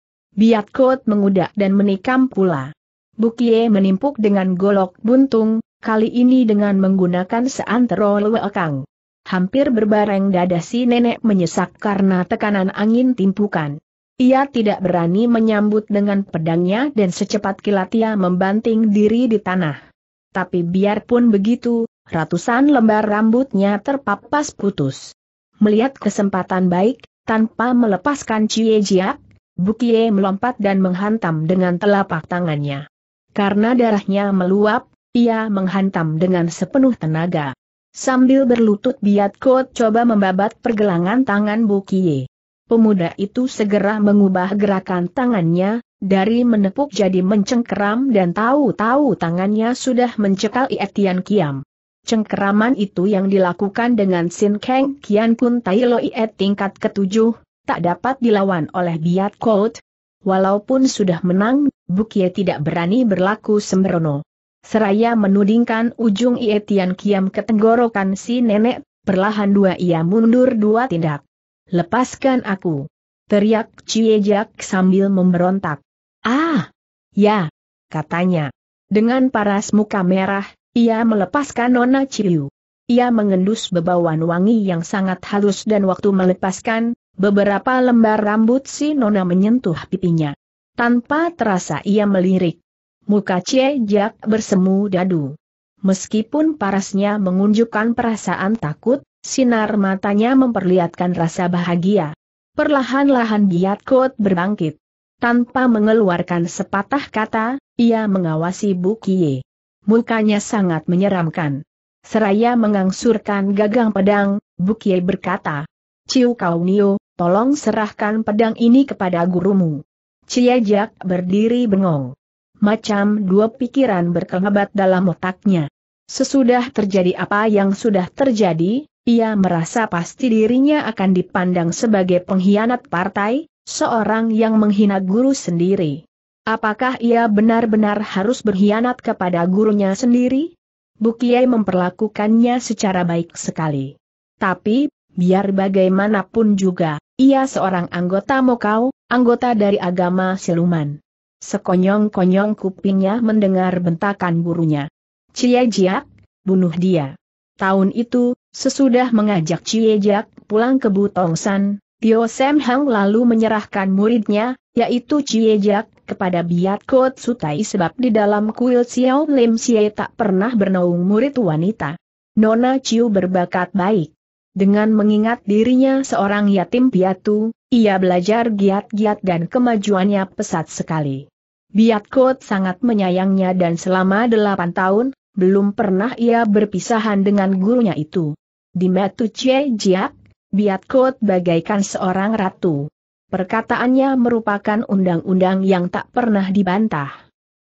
Kot mengudak dan menikam pula. Bukie menimpuk dengan golok buntung, kali ini dengan menggunakan seantero lewekang. Hampir berbareng dada si nenek menyesak karena tekanan angin timpukan. Ia tidak berani menyambut dengan pedangnya dan secepat kilat ia membanting diri di tanah. Tapi biarpun begitu, ratusan lembar rambutnya terpapas putus. Melihat kesempatan baik, tanpa melepaskan Cie Jiak, Bukie melompat dan menghantam dengan telapak tangannya. Karena darahnya meluap, ia menghantam dengan sepenuh tenaga. Sambil berlutut Biat Kot coba membabat pergelangan tangan Bukie. Pemuda itu segera mengubah gerakan tangannya, dari menepuk jadi mencengkeram dan tahu-tahu tangannya sudah mencekal Ietian Kiam. Cengkeraman itu yang dilakukan dengan Sin Kang Kian Kun Tai Lo Iet tingkat ketujuh, tak dapat dilawan oleh Biat Kot. Walaupun sudah menang Bukie tidak berani berlaku sembrono. Seraya menudingkan ujung Ie Tian Kiam ke tenggorokan si nenek, perlahan dua ia mundur dua tindak. Lepaskan aku. Teriak Ciejak sambil memberontak. Ah! Ya! Katanya. Dengan paras muka merah, ia melepaskan Nona Ciu. Ia mengendus bebauan wangi yang sangat halus dan waktu melepaskan, beberapa lembar rambut si Nona menyentuh pipinya. Tanpa terasa ia melirik. Muka Cie Jak bersemu dadu. Meskipun parasnya mengunjukkan perasaan takut, sinar matanya memperlihatkan rasa bahagia. Perlahan-lahan Biat Kot berbangkit. Tanpa mengeluarkan sepatah kata, ia mengawasi Bu Kie. Mukanya sangat menyeramkan. Seraya mengangsurkan gagang pedang, Bu Kie berkata, Ciu Kau Nio, tolong serahkan pedang ini kepada gurumu. Ciajak berdiri bengong. Macam dua pikiran berkelebat dalam otaknya. Sesudah terjadi apa yang sudah terjadi, ia merasa pasti dirinya akan dipandang sebagai pengkhianat partai, seorang yang menghina guru sendiri. Apakah ia benar-benar harus berkhianat kepada gurunya sendiri? Bukiai memperlakukannya secara baik sekali. Tapi, biar bagaimanapun juga, ia seorang anggota Mokau, anggota dari agama siluman. Sekonyong-konyong kupingnya mendengar bentakan burunya. Cie Jiak, bunuh dia. Tahun itu, sesudah mengajak Cie Jiak pulang ke Butongsan, Tio Sam Hang lalu menyerahkan muridnya, yaitu Cie Jiak, kepada Biat Kot Sutai sebab di dalam kuil Xiao Lim Cie tak pernah bernaung murid wanita. Nona Ciu berbakat baik. Dengan mengingat dirinya seorang yatim piatu, ia belajar giat-giat dan kemajuannya pesat sekali. Biatkot sangat menyayangnya dan selama delapan tahun, belum pernah ia berpisahan dengan gurunya itu. Di Metu Cie Jiak, Biatkot bagaikan seorang ratu. Perkataannya merupakan undang-undang yang tak pernah dibantah.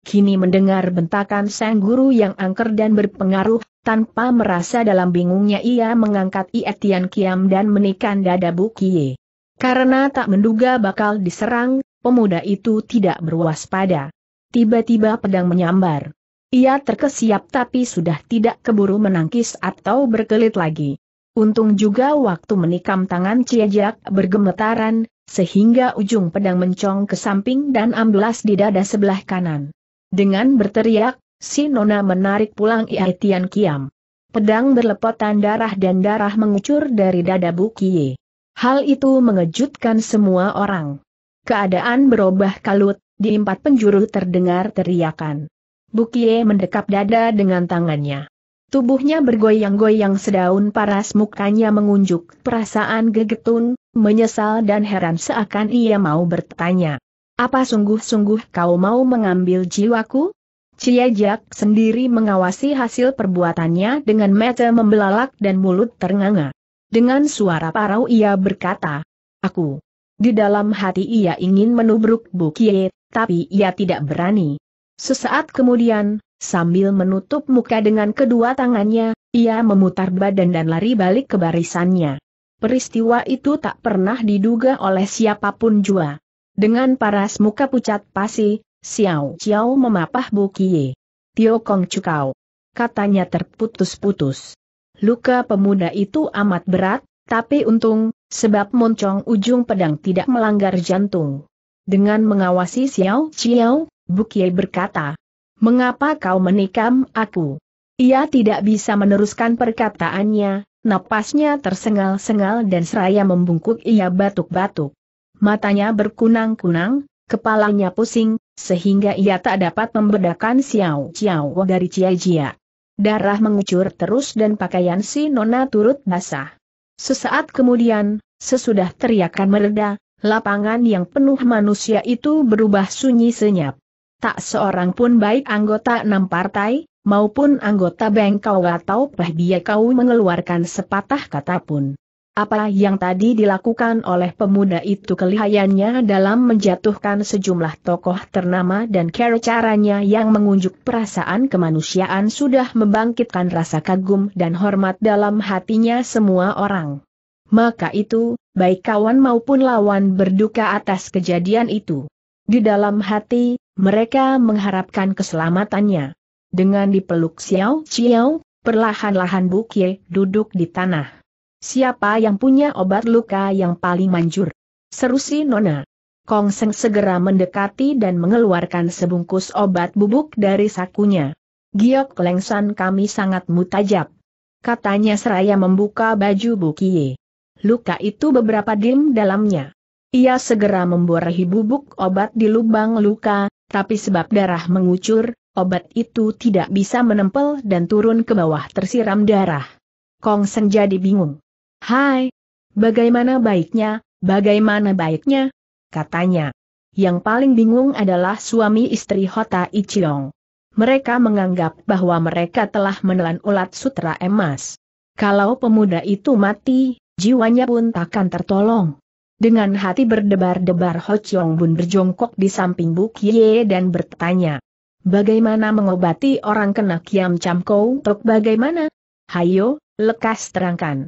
Kini mendengar bentakan sang guru yang angker dan berpengaruh, tanpa merasa dalam bingungnya ia mengangkat Ietian Kiam dan menikan dada Bukie. Karena tak menduga bakal diserang, pemuda itu tidak berwaspada. Tiba-tiba pedang menyambar. Ia terkesiap tapi sudah tidak keburu menangkis atau berkelit lagi. Untung juga waktu menikam tangan Ciejak bergemetaran, sehingga ujung pedang mencong ke samping dan amblas di dada sebelah kanan. Dengan berteriak, Si Nona menarik pulang Ia Tian Kiam. Pedang berlepotan darah dan darah mengucur dari dada Bukie. Hal itu mengejutkan semua orang. Keadaan berubah kalut, di empat penjuru terdengar teriakan. Bukie mendekap dada dengan tangannya. Tubuhnya bergoyang-goyang sedaun paras mukanya mengunjuk perasaan gegetun, menyesal dan heran seakan ia mau bertanya. Apa sungguh-sungguh kau mau mengambil jiwaku? Ciajak sendiri mengawasi hasil perbuatannya dengan mata membelalak dan mulut ternganga. Dengan suara parau ia berkata, Aku. Di dalam hati ia ingin menubruk Bukie, tapi ia tidak berani. Sesaat kemudian, sambil menutup muka dengan kedua tangannya, ia memutar badan dan lari balik ke barisannya. Peristiwa itu tak pernah diduga oleh siapapun jua. Dengan paras muka pucat pasi, Xiao Xiao memapah Bu Kie. Tio Kong Cukau. Katanya terputus-putus. Luka pemuda itu amat berat, tapi untung, sebab moncong ujung pedang tidak melanggar jantung. Dengan mengawasi Xiao Xiao, Bu Kie berkata, Mengapa kau menikam aku? Ia tidak bisa meneruskan perkataannya, napasnya tersengal-sengal dan seraya membungkuk ia batuk-batuk. Matanya berkunang-kunang, Kepalanya pusing, sehingga ia tak dapat membedakan Xiao Xiao dari Cia Jia. Darah mengucur terus dan pakaian si Nona turut basah. Sesaat kemudian, sesudah teriakan mereda, lapangan yang penuh manusia itu berubah sunyi senyap. Tak seorang pun baik anggota enam partai, maupun anggota Bengkau atau Pahbiya kau mengeluarkan sepatah kata pun. Apa yang tadi dilakukan oleh pemuda itu kelihayannya dalam menjatuhkan sejumlah tokoh ternama dan cara caranya yang mengunjuk perasaan kemanusiaan sudah membangkitkan rasa kagum dan hormat dalam hatinya semua orang. Maka itu, baik kawan maupun lawan berduka atas kejadian itu. Di dalam hati, mereka mengharapkan keselamatannya. Dengan dipeluk Xiao Xiao, perlahan-lahan Bukie duduk di tanah. Siapa yang punya obat luka yang paling manjur? Seru si Nona. Kong Seng segera mendekati dan mengeluarkan sebungkus obat bubuk dari sakunya. Giok lengsan kami sangat mutajab. Katanya seraya membuka baju Bukie. Luka itu beberapa dim dalamnya. Ia segera memborehi bubuk obat di lubang luka, tapi sebab darah mengucur, obat itu tidak bisa menempel dan turun ke bawah tersiram darah. Kong Seng jadi bingung. Hai, bagaimana baiknya, bagaimana baiknya? Katanya. Yang paling bingung adalah suami istri Hota Ichiong. Mereka menganggap bahwa mereka telah menelan ulat sutra emas. Kalau pemuda itu mati, jiwanya pun takkan tertolong. Dengan hati berdebar-debar Ho Chiong Bun berjongkok di samping Buk Ye dan bertanya. Bagaimana mengobati orang kena kiam cam kou tok bagaimana? Hayo, lekas terangkan.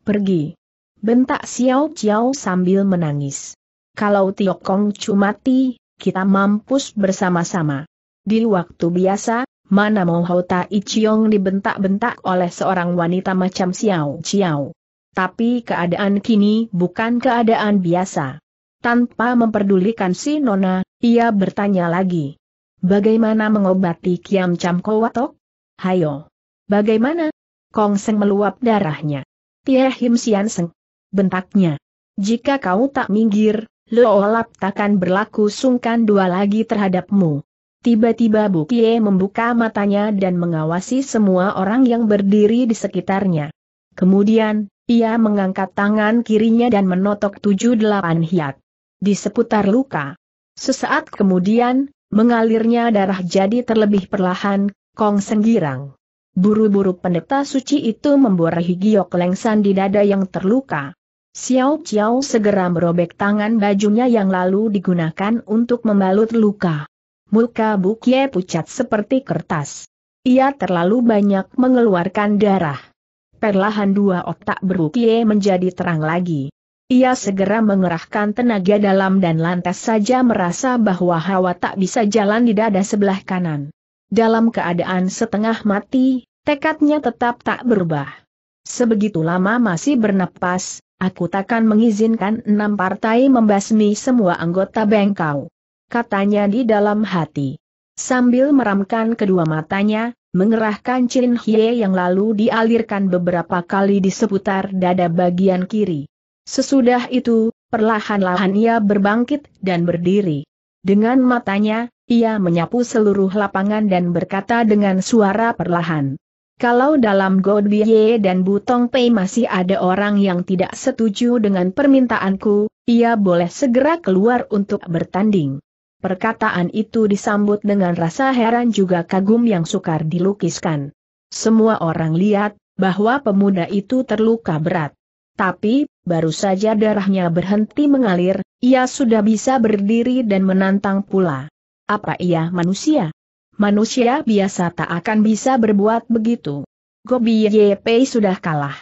Pergi. Bentak Xiao Xiao sambil menangis. Kalau Tiok Kong Chu mati, kita mampus bersama-sama. Di waktu biasa, mana mau Hao Tai Chiong dibentak-bentak oleh seorang wanita macam Xiao Xiao. Tapi keadaan kini bukan keadaan biasa. Tanpa memperdulikan si Nona, ia bertanya lagi. Bagaimana mengobati Kiam Cham Kowatok? Hayo. Bagaimana? Kong Seng meluap darahnya. Tie Him Sian Seng. Bentaknya. Jika kau tak minggir, Loolap takkan berlaku sungkan dua lagi terhadapmu. Tiba-tiba bu Kie membuka matanya dan mengawasi semua orang yang berdiri di sekitarnya. Kemudian, ia mengangkat tangan kirinya dan menotok tujuh delapan hiat. Di seputar luka. Sesaat kemudian, mengalirnya darah jadi terlebih perlahan, Kong Senggirang. Buru-buru pendeta suci itu memborahi giok lengsan di dada yang terluka. Xiao Xiao segera merobek tangan bajunya yang lalu digunakan untuk membalut luka. Muka Bukye pucat seperti kertas. Ia terlalu banyak mengeluarkan darah. Perlahan dua otak Bukye menjadi terang lagi. Ia segera mengerahkan tenaga dalam dan lantas saja merasa bahwa hawa tak bisa jalan di dada sebelah kanan. Dalam keadaan setengah mati, tekadnya tetap tak berubah. Sebegitu lama masih bernapas, aku takkan mengizinkan enam partai membasmi semua anggota bengkau. Katanya di dalam hati. Sambil meramkan kedua matanya, mengerahkan cirin Hie yang lalu dialirkan beberapa kali di seputar dada bagian kiri. Sesudah itu, perlahan-lahan ia berbangkit dan berdiri. Dengan matanya, ia menyapu seluruh lapangan dan berkata dengan suara perlahan. Kalau dalam Godwie dan Butong Pei masih ada orang yang tidak setuju dengan permintaanku, ia boleh segera keluar untuk bertanding. Perkataan itu disambut dengan rasa heran juga kagum yang sukar dilukiskan. Semua orang lihat, bahwa pemuda itu terluka berat. Tapi, baru saja darahnya berhenti mengalir, ia sudah bisa berdiri dan menantang pula. Apa ia manusia? Manusia biasa tak akan bisa berbuat begitu. Gobi Yepei sudah kalah.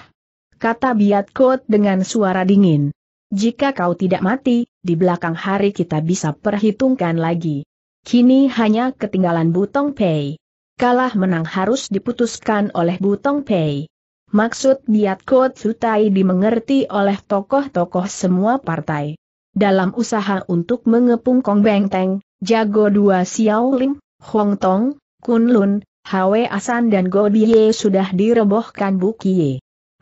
Kata Biat Kot dengan suara dingin. Jika kau tidak mati, di belakang hari kita bisa perhitungkan lagi. Kini hanya ketinggalan Butong Pei. Kalah menang harus diputuskan oleh Butong Pei. Maksud Biat Kot Sutai dimengerti oleh tokoh-tokoh semua partai. Dalam usaha untuk mengepung Kong Beng Teng. Jago dua Xiao Lim, Hong Tong, Kun Lun, Hwe Asan dan Go Die sudah direbohkan Bu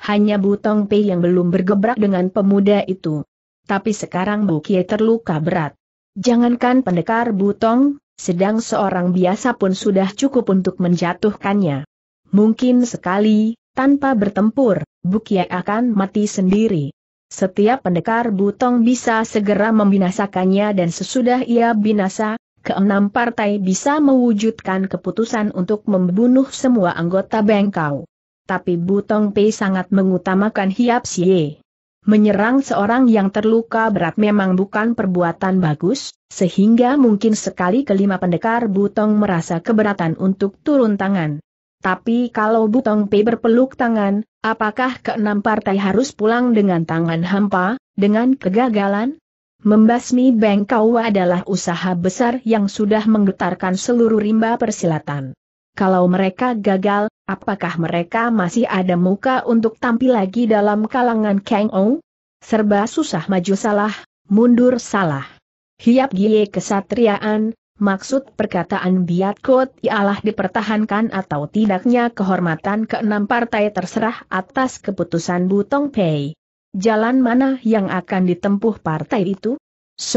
Hanya Butong Tong Pei yang belum bergebrak dengan pemuda itu. Tapi sekarang Bu terluka berat. Jangankan pendekar Butong, sedang seorang biasa pun sudah cukup untuk menjatuhkannya. Mungkin sekali, tanpa bertempur, Bukye akan mati sendiri. Setiap pendekar butong bisa segera membinasakannya dan sesudah ia binasa, keenam partai bisa mewujudkan keputusan untuk membunuh semua anggota bengkau. Tapi Butong Pei sangat mengutamakan Hiap Sie. Menyerang seorang yang terluka berat memang bukan perbuatan bagus, sehingga mungkin sekali kelima pendekar Butong merasa keberatan untuk turun tangan. Tapi kalau Butong Pei berpeluk tangan, apakah keenam partai harus pulang dengan tangan hampa, dengan kegagalan? Membasmi Bengkau adalah usaha besar yang sudah menggetarkan seluruh rimba persilatan. Kalau mereka gagal, apakah mereka masih ada muka untuk tampil lagi dalam kalangan Kang Ou? Serba susah maju salah, mundur salah. Hiap gie kesatriaan, Maksud perkataan Biatkot ialah dipertahankan atau tidaknya kehormatan keenam partai terserah atas keputusan Butong Pei. Jalan mana yang akan ditempuh partai itu?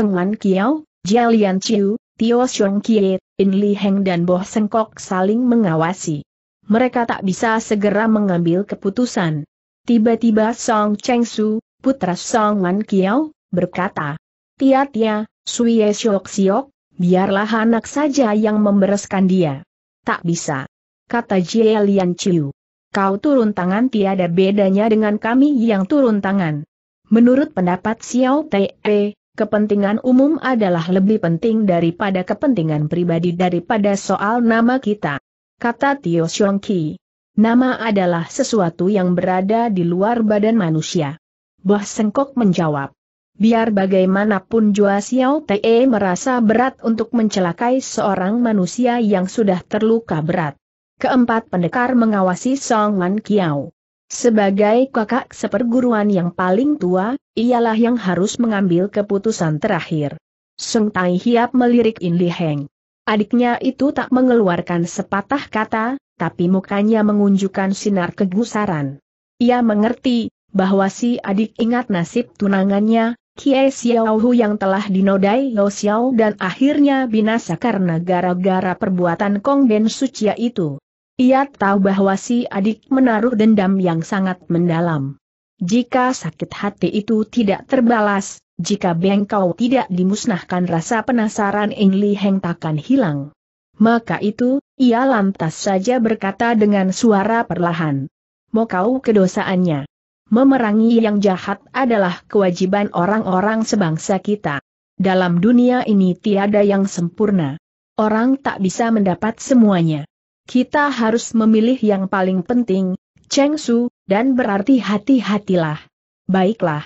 Wan Kiao, Jialian Chiu, Tio Xiong Kie, In Li Heng dan Boh Sengkok saling mengawasi. Mereka tak bisa segera mengambil keputusan. Tiba-tiba Song Cheng Su, putra Song Wan Kiao, berkata, Tia Tia, Suye Xiok Xiok, biarlah anak saja yang membereskan dia. Tak bisa. Kata Jie Lian Chiu. Kau turun tangan tiada bedanya dengan kami yang turun tangan. Menurut pendapat Xiao Te, kepentingan umum adalah lebih penting daripada kepentingan pribadi daripada soal nama kita. Kata Tio Xiong Qi. Nama adalah sesuatu yang berada di luar badan manusia. Bah Sengkok menjawab. Biar bagaimanapun Jua Xiao Te merasa berat untuk mencelakai seorang manusia yang sudah terluka berat. Keempat pendekar mengawasi Song man Kiao. Sebagai kakak seperguruan yang paling tua, ialah yang harus mengambil keputusan terakhir. Sung Tai Hiap melirik In Li Heng. Adiknya itu tak mengeluarkan sepatah kata, tapi mukanya mengunjukkan sinar kegusaran. Ia mengerti, bahwa si adik ingat nasib tunangannya, Kie Xiaohu yang telah dinodai Lo Xiao dan akhirnya binasa karena gara-gara perbuatan Kong Ben Sucia itu. Ia tahu bahwa si adik menaruh dendam yang sangat mendalam. Jika sakit hati itu tidak terbalas, jika bengkau tidak dimusnahkan rasa penasaran Eng Li Heng takkan hilang. Maka itu, ia lantas saja berkata dengan suara perlahan. Mau kau kedosaannya memerangi yang jahat adalah kewajiban orang-orang sebangsa kita. Dalam dunia ini tiada yang sempurna. Orang tak bisa mendapat semuanya. Kita harus memilih yang paling penting, Cheng Su, dan berarti hati-hatilah. Baiklah.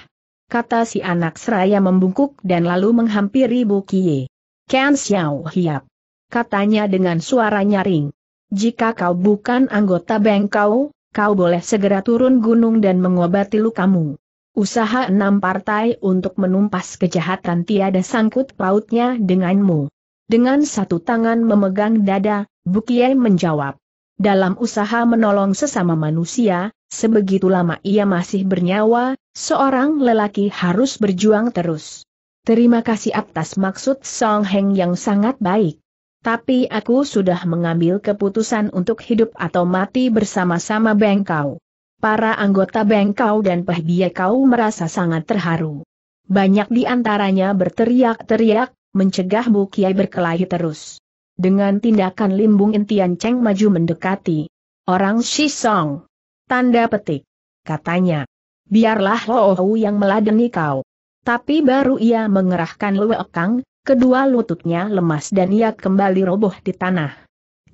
Kata si anak seraya membungkuk dan lalu menghampiri Bu Kie. Ken Xiao Hiap. Katanya dengan suara nyaring. Jika kau bukan anggota bengkau, kau boleh segera turun gunung dan mengobati lukamu. Usaha enam partai untuk menumpas kejahatan tiada sangkut pautnya denganmu. Dengan satu tangan memegang dada, Bukie menjawab. Dalam usaha menolong sesama manusia, sebegitu lama ia masih bernyawa, seorang lelaki harus berjuang terus. Terima kasih atas maksud Song Heng yang sangat baik. Tapi aku sudah mengambil keputusan untuk hidup atau mati bersama-sama Bengkau. Para anggota Bengkau dan Kau merasa sangat terharu. Banyak di antaranya berteriak-teriak, mencegah Bu Kiai berkelahi terus. Dengan tindakan limbung intian Cheng maju mendekati. Orang Shisong. Tanda petik. Katanya. Biarlah Ho, -ho yang meladeni kau. Tapi baru ia mengerahkan Kang, Kedua lututnya lemas dan ia kembali roboh di tanah.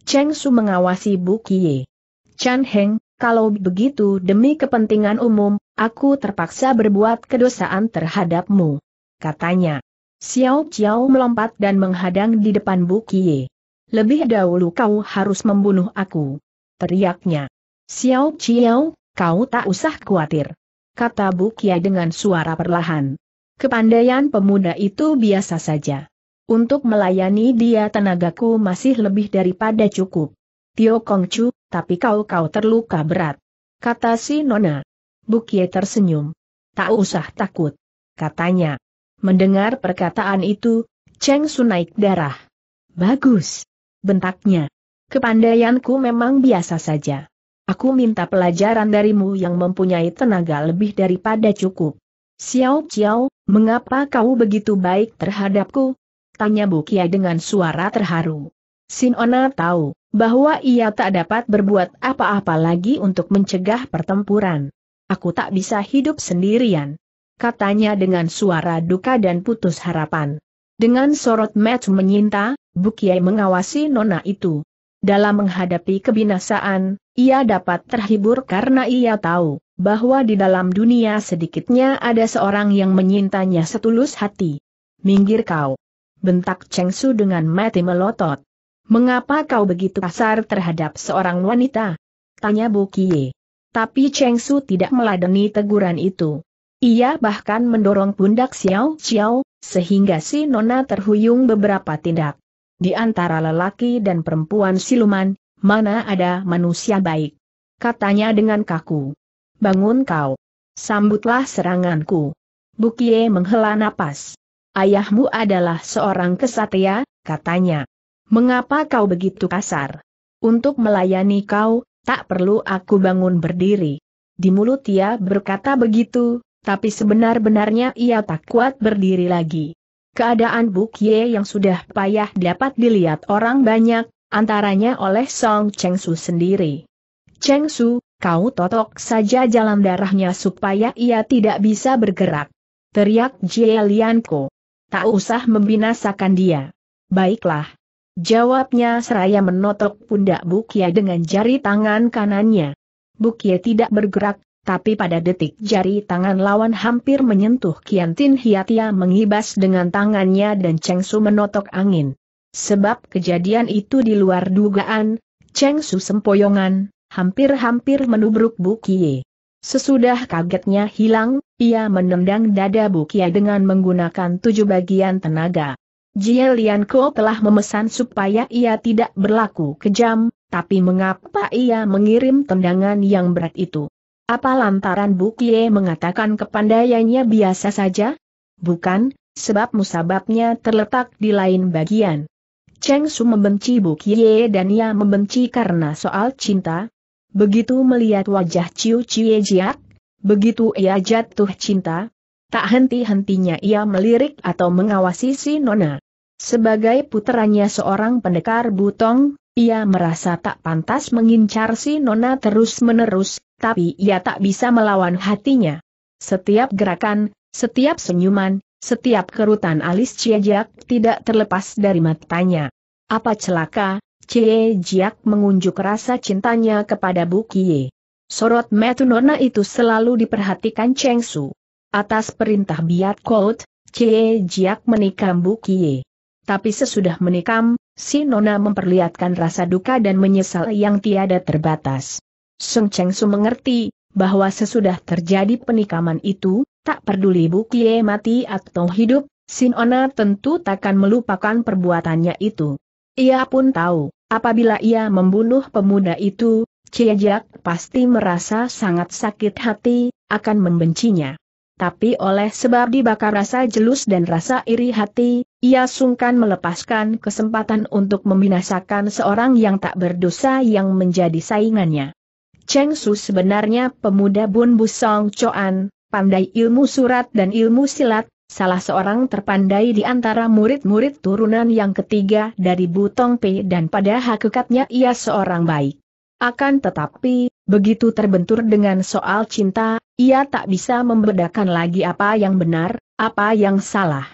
Cheng Su mengawasi Bu Kie. Chan Heng, kalau begitu demi kepentingan umum, aku terpaksa berbuat kedosaan terhadapmu. Katanya. Xiao Xiao melompat dan menghadang di depan Bu Kie. Lebih dahulu kau harus membunuh aku. Teriaknya. Xiao Xiao, kau tak usah khawatir. Kata Bu Kie dengan suara perlahan. Kepandaian pemuda itu biasa saja. Untuk melayani dia tenagaku masih lebih daripada cukup. Tio Kongcu, tapi kau-kau terluka berat. Kata si Nona. Bukie tersenyum. Tak usah takut. Katanya. Mendengar perkataan itu, Cheng Su naik darah. Bagus. Bentaknya. Kepandaianku memang biasa saja. Aku minta pelajaran darimu yang mempunyai tenaga lebih daripada cukup. Xiao Xiao, mengapa kau begitu baik terhadapku? Tanya Bu dengan suara terharu. Sinona tahu, bahwa ia tak dapat berbuat apa-apa lagi untuk mencegah pertempuran. Aku tak bisa hidup sendirian. Katanya dengan suara duka dan putus harapan. Dengan sorot match menyinta, Bu mengawasi nona itu. Dalam menghadapi kebinasaan, ia dapat terhibur karena ia tahu bahwa di dalam dunia sedikitnya ada seorang yang menyintanya setulus hati. Minggir kau! Bentak Cheng Su dengan mati melotot. Mengapa kau begitu kasar terhadap seorang wanita? Tanya Bu Kie. Tapi Cheng Su tidak meladeni teguran itu. Ia bahkan mendorong pundak Xiao Xiao, sehingga si Nona terhuyung beberapa tindak. Di antara lelaki dan perempuan siluman, mana ada manusia baik? Katanya dengan kaku bangun kau. Sambutlah seranganku. Bukie menghela napas. Ayahmu adalah seorang kesatria, katanya. Mengapa kau begitu kasar? Untuk melayani kau, tak perlu aku bangun berdiri. Di mulut ia berkata begitu, tapi sebenar-benarnya ia tak kuat berdiri lagi. Keadaan Bukye yang sudah payah dapat dilihat orang banyak, antaranya oleh Song Cheng Su sendiri. Cheng Su, Kau totok saja jalan darahnya supaya ia tidak bisa bergerak. Teriak Jielianko. Tak usah membinasakan dia. Baiklah. Jawabnya seraya menotok pundak Bukia dengan jari tangan kanannya. Bukia tidak bergerak, tapi pada detik jari tangan lawan hampir menyentuh Kiantin Hiatia mengibas dengan tangannya dan Cheng Su menotok angin. Sebab kejadian itu di luar dugaan, Cheng Su sempoyongan, hampir-hampir menubruk Bukie. Sesudah kagetnya hilang, ia menendang dada Bukie dengan menggunakan tujuh bagian tenaga. Jie Lianko telah memesan supaya ia tidak berlaku kejam, tapi mengapa ia mengirim tendangan yang berat itu? Apa lantaran Bukie mengatakan kepandaiannya biasa saja? Bukan, sebab musababnya terletak di lain bagian. Cheng Su membenci Bukie dan ia membenci karena soal cinta, Begitu melihat wajah Ciu Cie Jiak, begitu ia jatuh cinta, tak henti-hentinya ia melirik atau mengawasi si Nona. Sebagai puteranya seorang pendekar butong, ia merasa tak pantas mengincar si Nona terus-menerus, tapi ia tak bisa melawan hatinya. Setiap gerakan, setiap senyuman, setiap kerutan alis Ciejak tidak terlepas dari matanya. Apa celaka, Cie Jiak mengunjuk rasa cintanya kepada Bu Kie. Sorot metu nona itu selalu diperhatikan Cheng Su. Atas perintah Biat Kout, Cie Jiak menikam Bu Kie. Tapi sesudah menikam, si nona memperlihatkan rasa duka dan menyesal yang tiada terbatas. Sung Cheng Su mengerti, bahwa sesudah terjadi penikaman itu, tak peduli Bu Kie mati atau hidup, si nona tentu takkan melupakan perbuatannya itu. Ia pun tahu, Apabila ia membunuh pemuda itu, Ciejak pasti merasa sangat sakit hati, akan membencinya. Tapi oleh sebab dibakar rasa jelus dan rasa iri hati, ia sungkan melepaskan kesempatan untuk membinasakan seorang yang tak berdosa yang menjadi saingannya. Cheng Su sebenarnya pemuda Bun Busong Choan, pandai ilmu surat dan ilmu silat, salah seorang terpandai di antara murid-murid turunan yang ketiga dari Butong P dan pada hakikatnya ia seorang baik. Akan tetapi, begitu terbentur dengan soal cinta, ia tak bisa membedakan lagi apa yang benar, apa yang salah.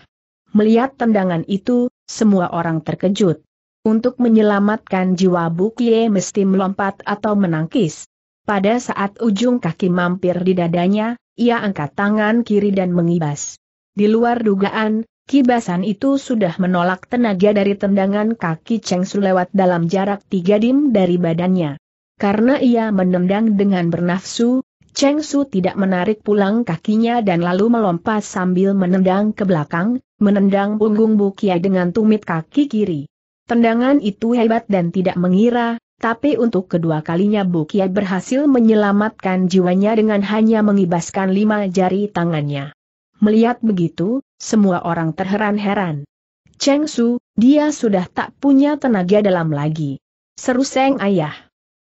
Melihat tendangan itu, semua orang terkejut. Untuk menyelamatkan jiwa Bukie mesti melompat atau menangkis. Pada saat ujung kaki mampir di dadanya, ia angkat tangan kiri dan mengibas. Di luar dugaan, kibasan itu sudah menolak tenaga dari tendangan kaki Cheng Su lewat dalam jarak tiga dim dari badannya. Karena ia menendang dengan bernafsu, Cheng Su tidak menarik pulang kakinya dan lalu melompat sambil menendang ke belakang, menendang punggung Bukia dengan tumit kaki kiri. Tendangan itu hebat dan tidak mengira, tapi untuk kedua kalinya Bukia berhasil menyelamatkan jiwanya dengan hanya mengibaskan lima jari tangannya. Melihat begitu, semua orang terheran-heran. Cheng Su, dia sudah tak punya tenaga dalam lagi. Seru Seng Ayah.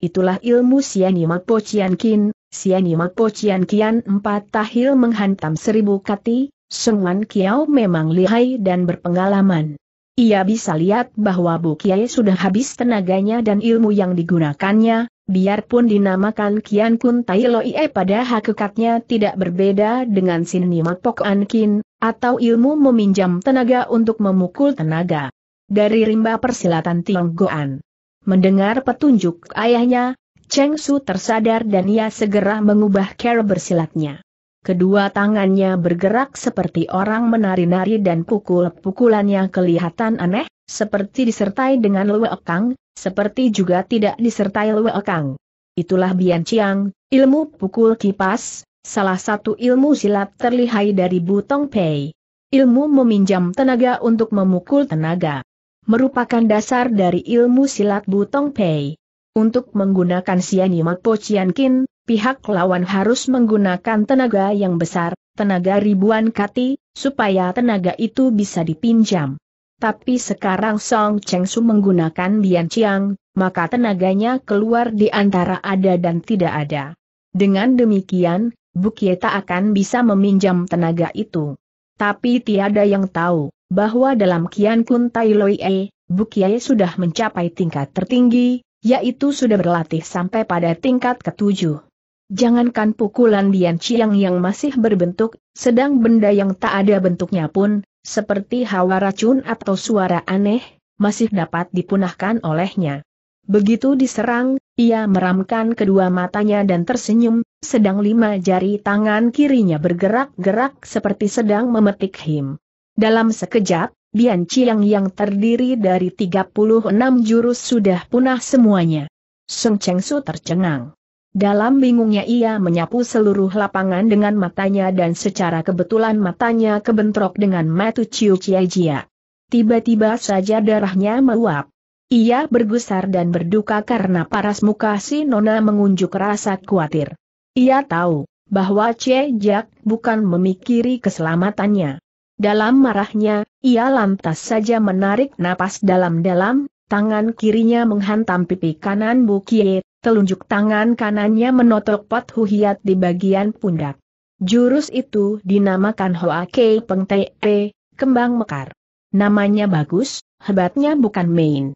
Itulah ilmu Sianima Po Cian Kin, Sianima Po Cian Kian empat tahil menghantam seribu kati, Sengwan Kiao memang lihai dan berpengalaman. Ia bisa lihat bahwa Bu Kiai sudah habis tenaganya dan ilmu yang digunakannya, biarpun dinamakan Kian Kun Tai Loie pada hakikatnya tidak berbeda dengan Sinimak Pok An Kin, atau ilmu meminjam tenaga untuk memukul tenaga. Dari rimba persilatan Goan. Mendengar petunjuk ayahnya, Cheng Su tersadar dan ia segera mengubah cara bersilatnya. Kedua tangannya bergerak seperti orang menari-nari dan pukul-pukulannya kelihatan aneh, seperti disertai dengan luekang, seperti juga tidak disertai luekang. Itulah Bian Chiang, ilmu pukul kipas, salah satu ilmu silat terlihai dari Butong Pei. Ilmu meminjam tenaga untuk memukul tenaga. Merupakan dasar dari ilmu silat Butong Pei. Untuk menggunakan Sianyi Po Kin, pihak lawan harus menggunakan tenaga yang besar, tenaga ribuan kati, supaya tenaga itu bisa dipinjam. Tapi sekarang Song Cheng Su menggunakan Bian Chiang, maka tenaganya keluar di antara ada dan tidak ada. Dengan demikian, Bukie tak akan bisa meminjam tenaga itu. Tapi tiada yang tahu, bahwa dalam Kian Kun Tai Loi E, Bukie sudah mencapai tingkat tertinggi, yaitu sudah berlatih sampai pada tingkat ketujuh. Jangankan pukulan Dian Chiang yang masih berbentuk, sedang benda yang tak ada bentuknya pun, seperti hawa racun atau suara aneh, masih dapat dipunahkan olehnya. Begitu diserang, ia meramkan kedua matanya dan tersenyum, sedang lima jari tangan kirinya bergerak-gerak seperti sedang memetik him. Dalam sekejap, Dian Chiang yang terdiri dari 36 jurus sudah punah semuanya. Seng Cheng Su tercengang. Dalam bingungnya ia menyapu seluruh lapangan dengan matanya dan secara kebetulan matanya kebentrok dengan Matu Chiu Chiajia. Tiba-tiba saja darahnya meluap. Ia bergusar dan berduka karena paras muka si Nona mengunjuk rasa khawatir. Ia tahu bahwa Cie Jack bukan memikiri keselamatannya. Dalam marahnya, ia lantas saja menarik napas dalam-dalam, Tangan kirinya menghantam pipi kanan Bukie, telunjuk tangan kanannya menotok pot huhiat di bagian pundak. Jurus itu dinamakan Hoa Kei Peng Te, kembang mekar. Namanya bagus, hebatnya bukan main.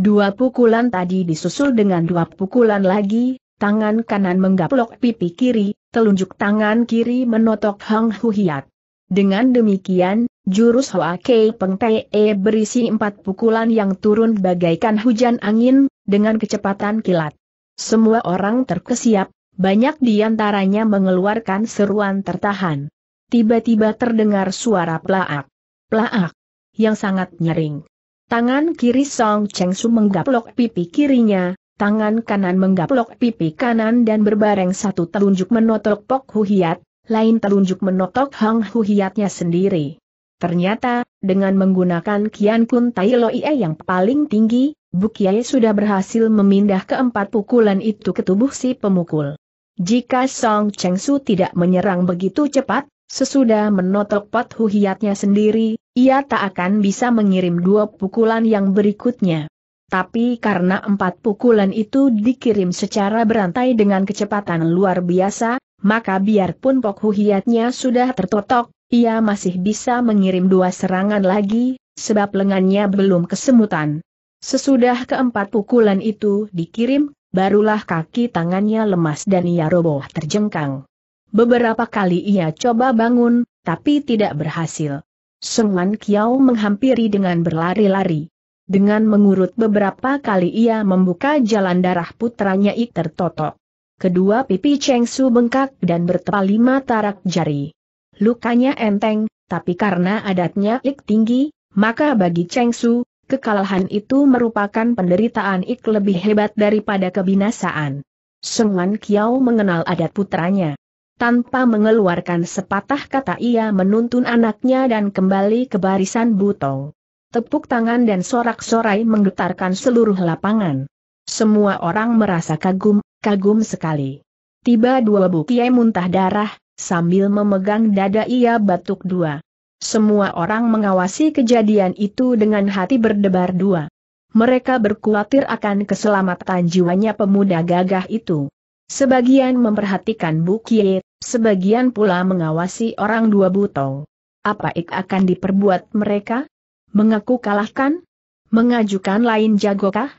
Dua pukulan tadi disusul dengan dua pukulan lagi, tangan kanan menggaplok pipi kiri, telunjuk tangan kiri menotok Hang Huhiat. Dengan demikian, jurus Hoa Kei Peng Te e berisi empat pukulan yang turun bagaikan hujan angin, dengan kecepatan kilat. Semua orang terkesiap, banyak di antaranya mengeluarkan seruan tertahan. Tiba-tiba terdengar suara plaak. Plaak. Yang sangat nyering. Tangan kiri Song Cheng Su menggaplok pipi kirinya, tangan kanan menggaplok pipi kanan dan berbareng satu telunjuk menotok Pok Hu Hiat lain telunjuk menotok Hang Hu sendiri. Ternyata, dengan menggunakan Kian Kun Tai Ie yang paling tinggi, Bukiai sudah berhasil memindah keempat pukulan itu ke tubuh si pemukul. Jika Song Cheng Su tidak menyerang begitu cepat, sesudah menotok pot huhiatnya sendiri, ia tak akan bisa mengirim dua pukulan yang berikutnya. Tapi karena empat pukulan itu dikirim secara berantai dengan kecepatan luar biasa, maka biarpun Pok Huhiatnya sudah tertotok, ia masih bisa mengirim dua serangan lagi, sebab lengannya belum kesemutan. Sesudah keempat pukulan itu dikirim, barulah kaki tangannya lemas dan ia roboh terjengkang. Beberapa kali ia coba bangun, tapi tidak berhasil. Sungan Kiao menghampiri dengan berlari-lari. Dengan mengurut beberapa kali ia membuka jalan darah putranya Ik tertotok. Kedua pipi Cheng Su bengkak dan bertepal lima tarak jari. Lukanya enteng, tapi karena adatnya ik tinggi, maka bagi Cheng Su, kekalahan itu merupakan penderitaan ik lebih hebat daripada kebinasaan. Sung Wan Kiao mengenal adat putranya. Tanpa mengeluarkan sepatah kata ia menuntun anaknya dan kembali ke barisan Butong. Tepuk tangan dan sorak-sorai menggetarkan seluruh lapangan. Semua orang merasa kagum, kagum sekali. Tiba dua bukiai muntah darah, sambil memegang dada ia batuk dua. Semua orang mengawasi kejadian itu dengan hati berdebar dua. Mereka berkhawatir akan keselamatan jiwanya pemuda gagah itu. Sebagian memperhatikan bukiai, sebagian pula mengawasi orang dua butong. Apa ik akan diperbuat mereka? Mengaku kalahkan? Mengajukan lain jagokah?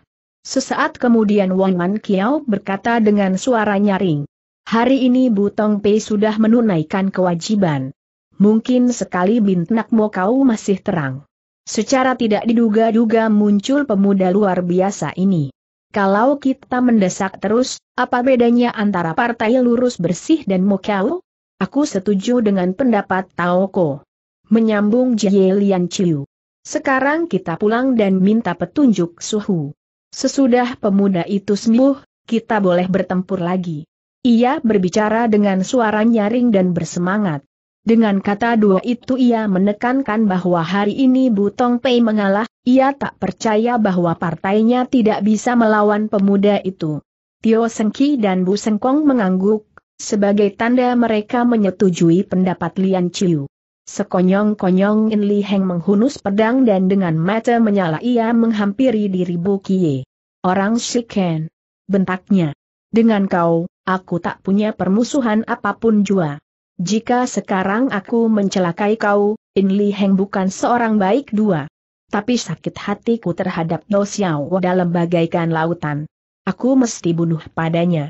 Sesaat kemudian Wang Man Kiao berkata dengan suara nyaring. Hari ini Butong Pei sudah menunaikan kewajiban. Mungkin sekali bintnak kau masih terang. Secara tidak diduga-duga muncul pemuda luar biasa ini. Kalau kita mendesak terus, apa bedanya antara partai lurus bersih dan Kau? Aku setuju dengan pendapat Tao Ko. Menyambung Jie Lian Chiu. Sekarang kita pulang dan minta petunjuk suhu. Sesudah pemuda itu sembuh, kita boleh bertempur lagi. Ia berbicara dengan suara nyaring dan bersemangat. Dengan kata dua itu ia menekankan bahwa hari ini Butong Pei mengalah, ia tak percaya bahwa partainya tidak bisa melawan pemuda itu. Tio Sengki dan Bu Sengkong mengangguk, sebagai tanda mereka menyetujui pendapat Lian Chiu. Sekonyong-konyong In Li Heng menghunus pedang dan dengan mata menyala ia menghampiri diri Bu Kie. Orang Shiken. Bentaknya. Dengan kau, aku tak punya permusuhan apapun jua. Jika sekarang aku mencelakai kau, In Li Heng bukan seorang baik dua. Tapi sakit hatiku terhadap Do Xiao dalam bagaikan lautan. Aku mesti bunuh padanya.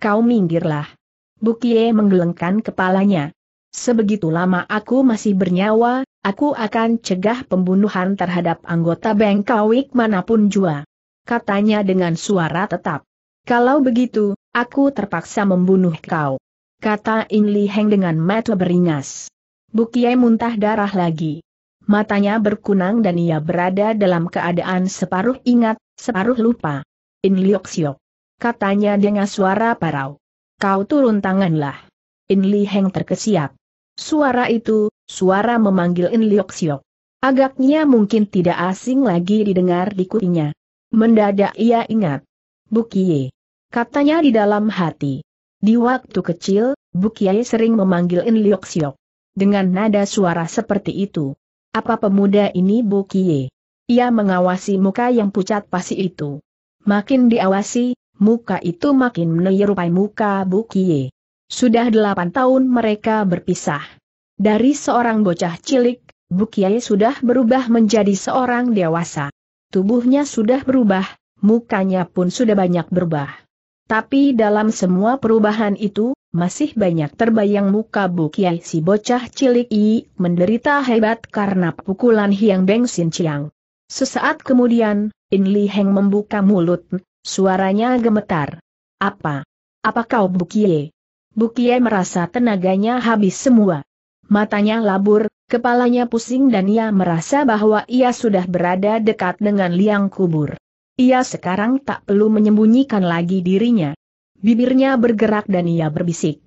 Kau minggirlah. Bu Kie menggelengkan kepalanya. Sebegitu lama aku masih bernyawa, aku akan cegah pembunuhan terhadap anggota Bengkawik manapun jua. Katanya dengan suara tetap. Kalau begitu, aku terpaksa membunuh kau. Kata In Li Heng dengan mata beringas. Bukiai muntah darah lagi. Matanya berkunang dan ia berada dalam keadaan separuh ingat, separuh lupa. In Liok Siok. Katanya dengan suara parau. Kau turun tanganlah. In Li Heng terkesiap. Suara itu, suara memanggil In Liok Siok. Agaknya mungkin tidak asing lagi didengar di kupingnya. Mendadak ia ingat. Bukie. Katanya di dalam hati. Di waktu kecil, Bukie sering memanggil In Liok Siok. Dengan nada suara seperti itu. Apa pemuda ini Bukie? Ia mengawasi muka yang pucat pasi itu. Makin diawasi, muka itu makin menyerupai muka Bukie. Sudah delapan tahun mereka berpisah. Dari seorang bocah cilik, Bukiai sudah berubah menjadi seorang dewasa. Tubuhnya sudah berubah, mukanya pun sudah banyak berubah. Tapi dalam semua perubahan itu, masih banyak terbayang muka Bukiai si bocah cilik I menderita hebat karena pukulan Hiang Beng Sin Chiang. Sesaat kemudian, In Li Heng membuka mulut, suaranya gemetar. Apa? Apa kau Bukiai? Bukie merasa tenaganya habis semua. Matanya labur, kepalanya pusing dan ia merasa bahwa ia sudah berada dekat dengan liang kubur. Ia sekarang tak perlu menyembunyikan lagi dirinya. Bibirnya bergerak dan ia berbisik.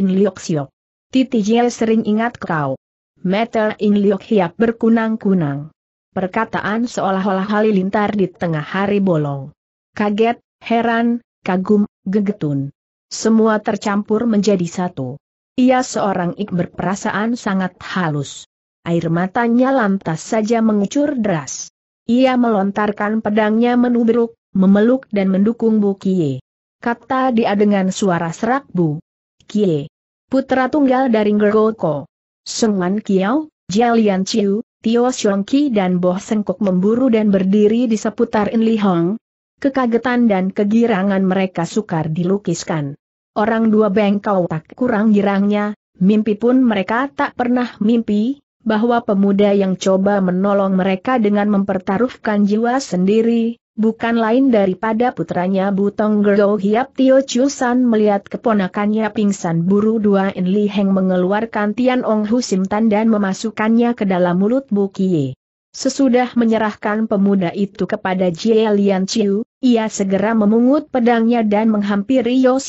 In Liok Siok. Titi Jie sering ingat kau. Metal In Liok Hiap berkunang-kunang. Perkataan seolah-olah halilintar di tengah hari bolong. Kaget, heran, kagum, gegetun. Semua tercampur menjadi satu. Ia seorang ik berperasaan sangat halus. Air matanya lantas saja mengucur deras. Ia melontarkan pedangnya menubruk, memeluk dan mendukung Bu Kie. Kata dia dengan suara serak Bu. Kie. Putra tunggal dari Ngergoko. Sengwan Kiao, Jialian Chiu, Tio Ki dan Boh Sengkok memburu dan berdiri di seputar In Li Hong. Kekagetan dan kegirangan mereka sukar dilukiskan. Orang dua bengkau tak kurang girangnya, mimpi pun mereka tak pernah mimpi, bahwa pemuda yang coba menolong mereka dengan mempertaruhkan jiwa sendiri, bukan lain daripada putranya Butong Gerdo Hiap Tio Chusan melihat keponakannya pingsan buru dua In Li Heng mengeluarkan Tian Ong Hu Tan dan memasukkannya ke dalam mulut Bukie. Sesudah menyerahkan pemuda itu kepada Jie Lian Chiu, ia segera memungut pedangnya dan menghampiri Yo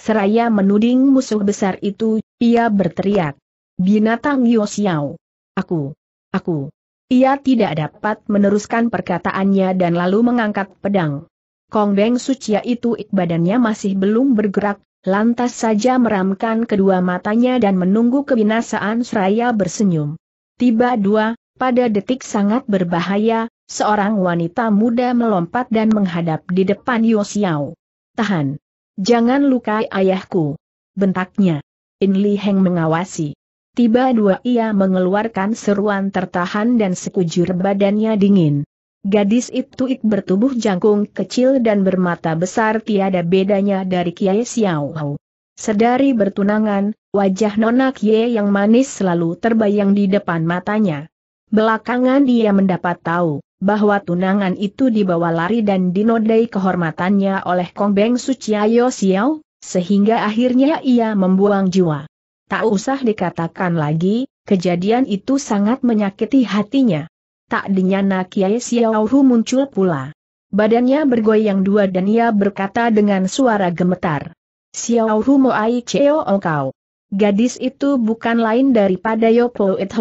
Seraya menuding musuh besar itu, ia berteriak. Binatang Yosiao. Aku. Aku. Ia tidak dapat meneruskan perkataannya dan lalu mengangkat pedang. Kong Beng Sucia itu badannya masih belum bergerak, lantas saja meramkan kedua matanya dan menunggu kebinasaan seraya bersenyum. Tiba dua, pada detik sangat berbahaya, seorang wanita muda melompat dan menghadap di depan Yosiao. Tahan! Jangan lukai ayahku. Bentaknya. In Li Heng mengawasi. Tiba dua ia mengeluarkan seruan tertahan dan sekujur badannya dingin. Gadis itu ik bertubuh jangkung kecil dan bermata besar tiada bedanya dari Kiai Xiao. Sedari bertunangan, wajah Nona Kie yang manis selalu terbayang di depan matanya. Belakangan dia mendapat tahu, bahwa tunangan itu dibawa lari dan dinodai kehormatannya oleh Kong Beng Suciayo Xiao, sehingga akhirnya ia membuang jiwa. Tak usah dikatakan lagi, kejadian itu sangat menyakiti hatinya. Tak dinyana Kiai Xiao Hu muncul pula. Badannya bergoyang dua dan ia berkata dengan suara gemetar. Xiao Hu Moai Cheo Ong Kau. Gadis itu bukan lain daripada Yopo It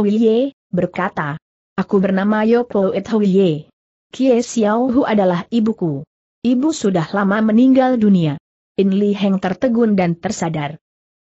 berkata, Aku bernama Yopo Et Kie Xiao Hu adalah ibuku. Ibu sudah lama meninggal dunia. In Li Heng tertegun dan tersadar.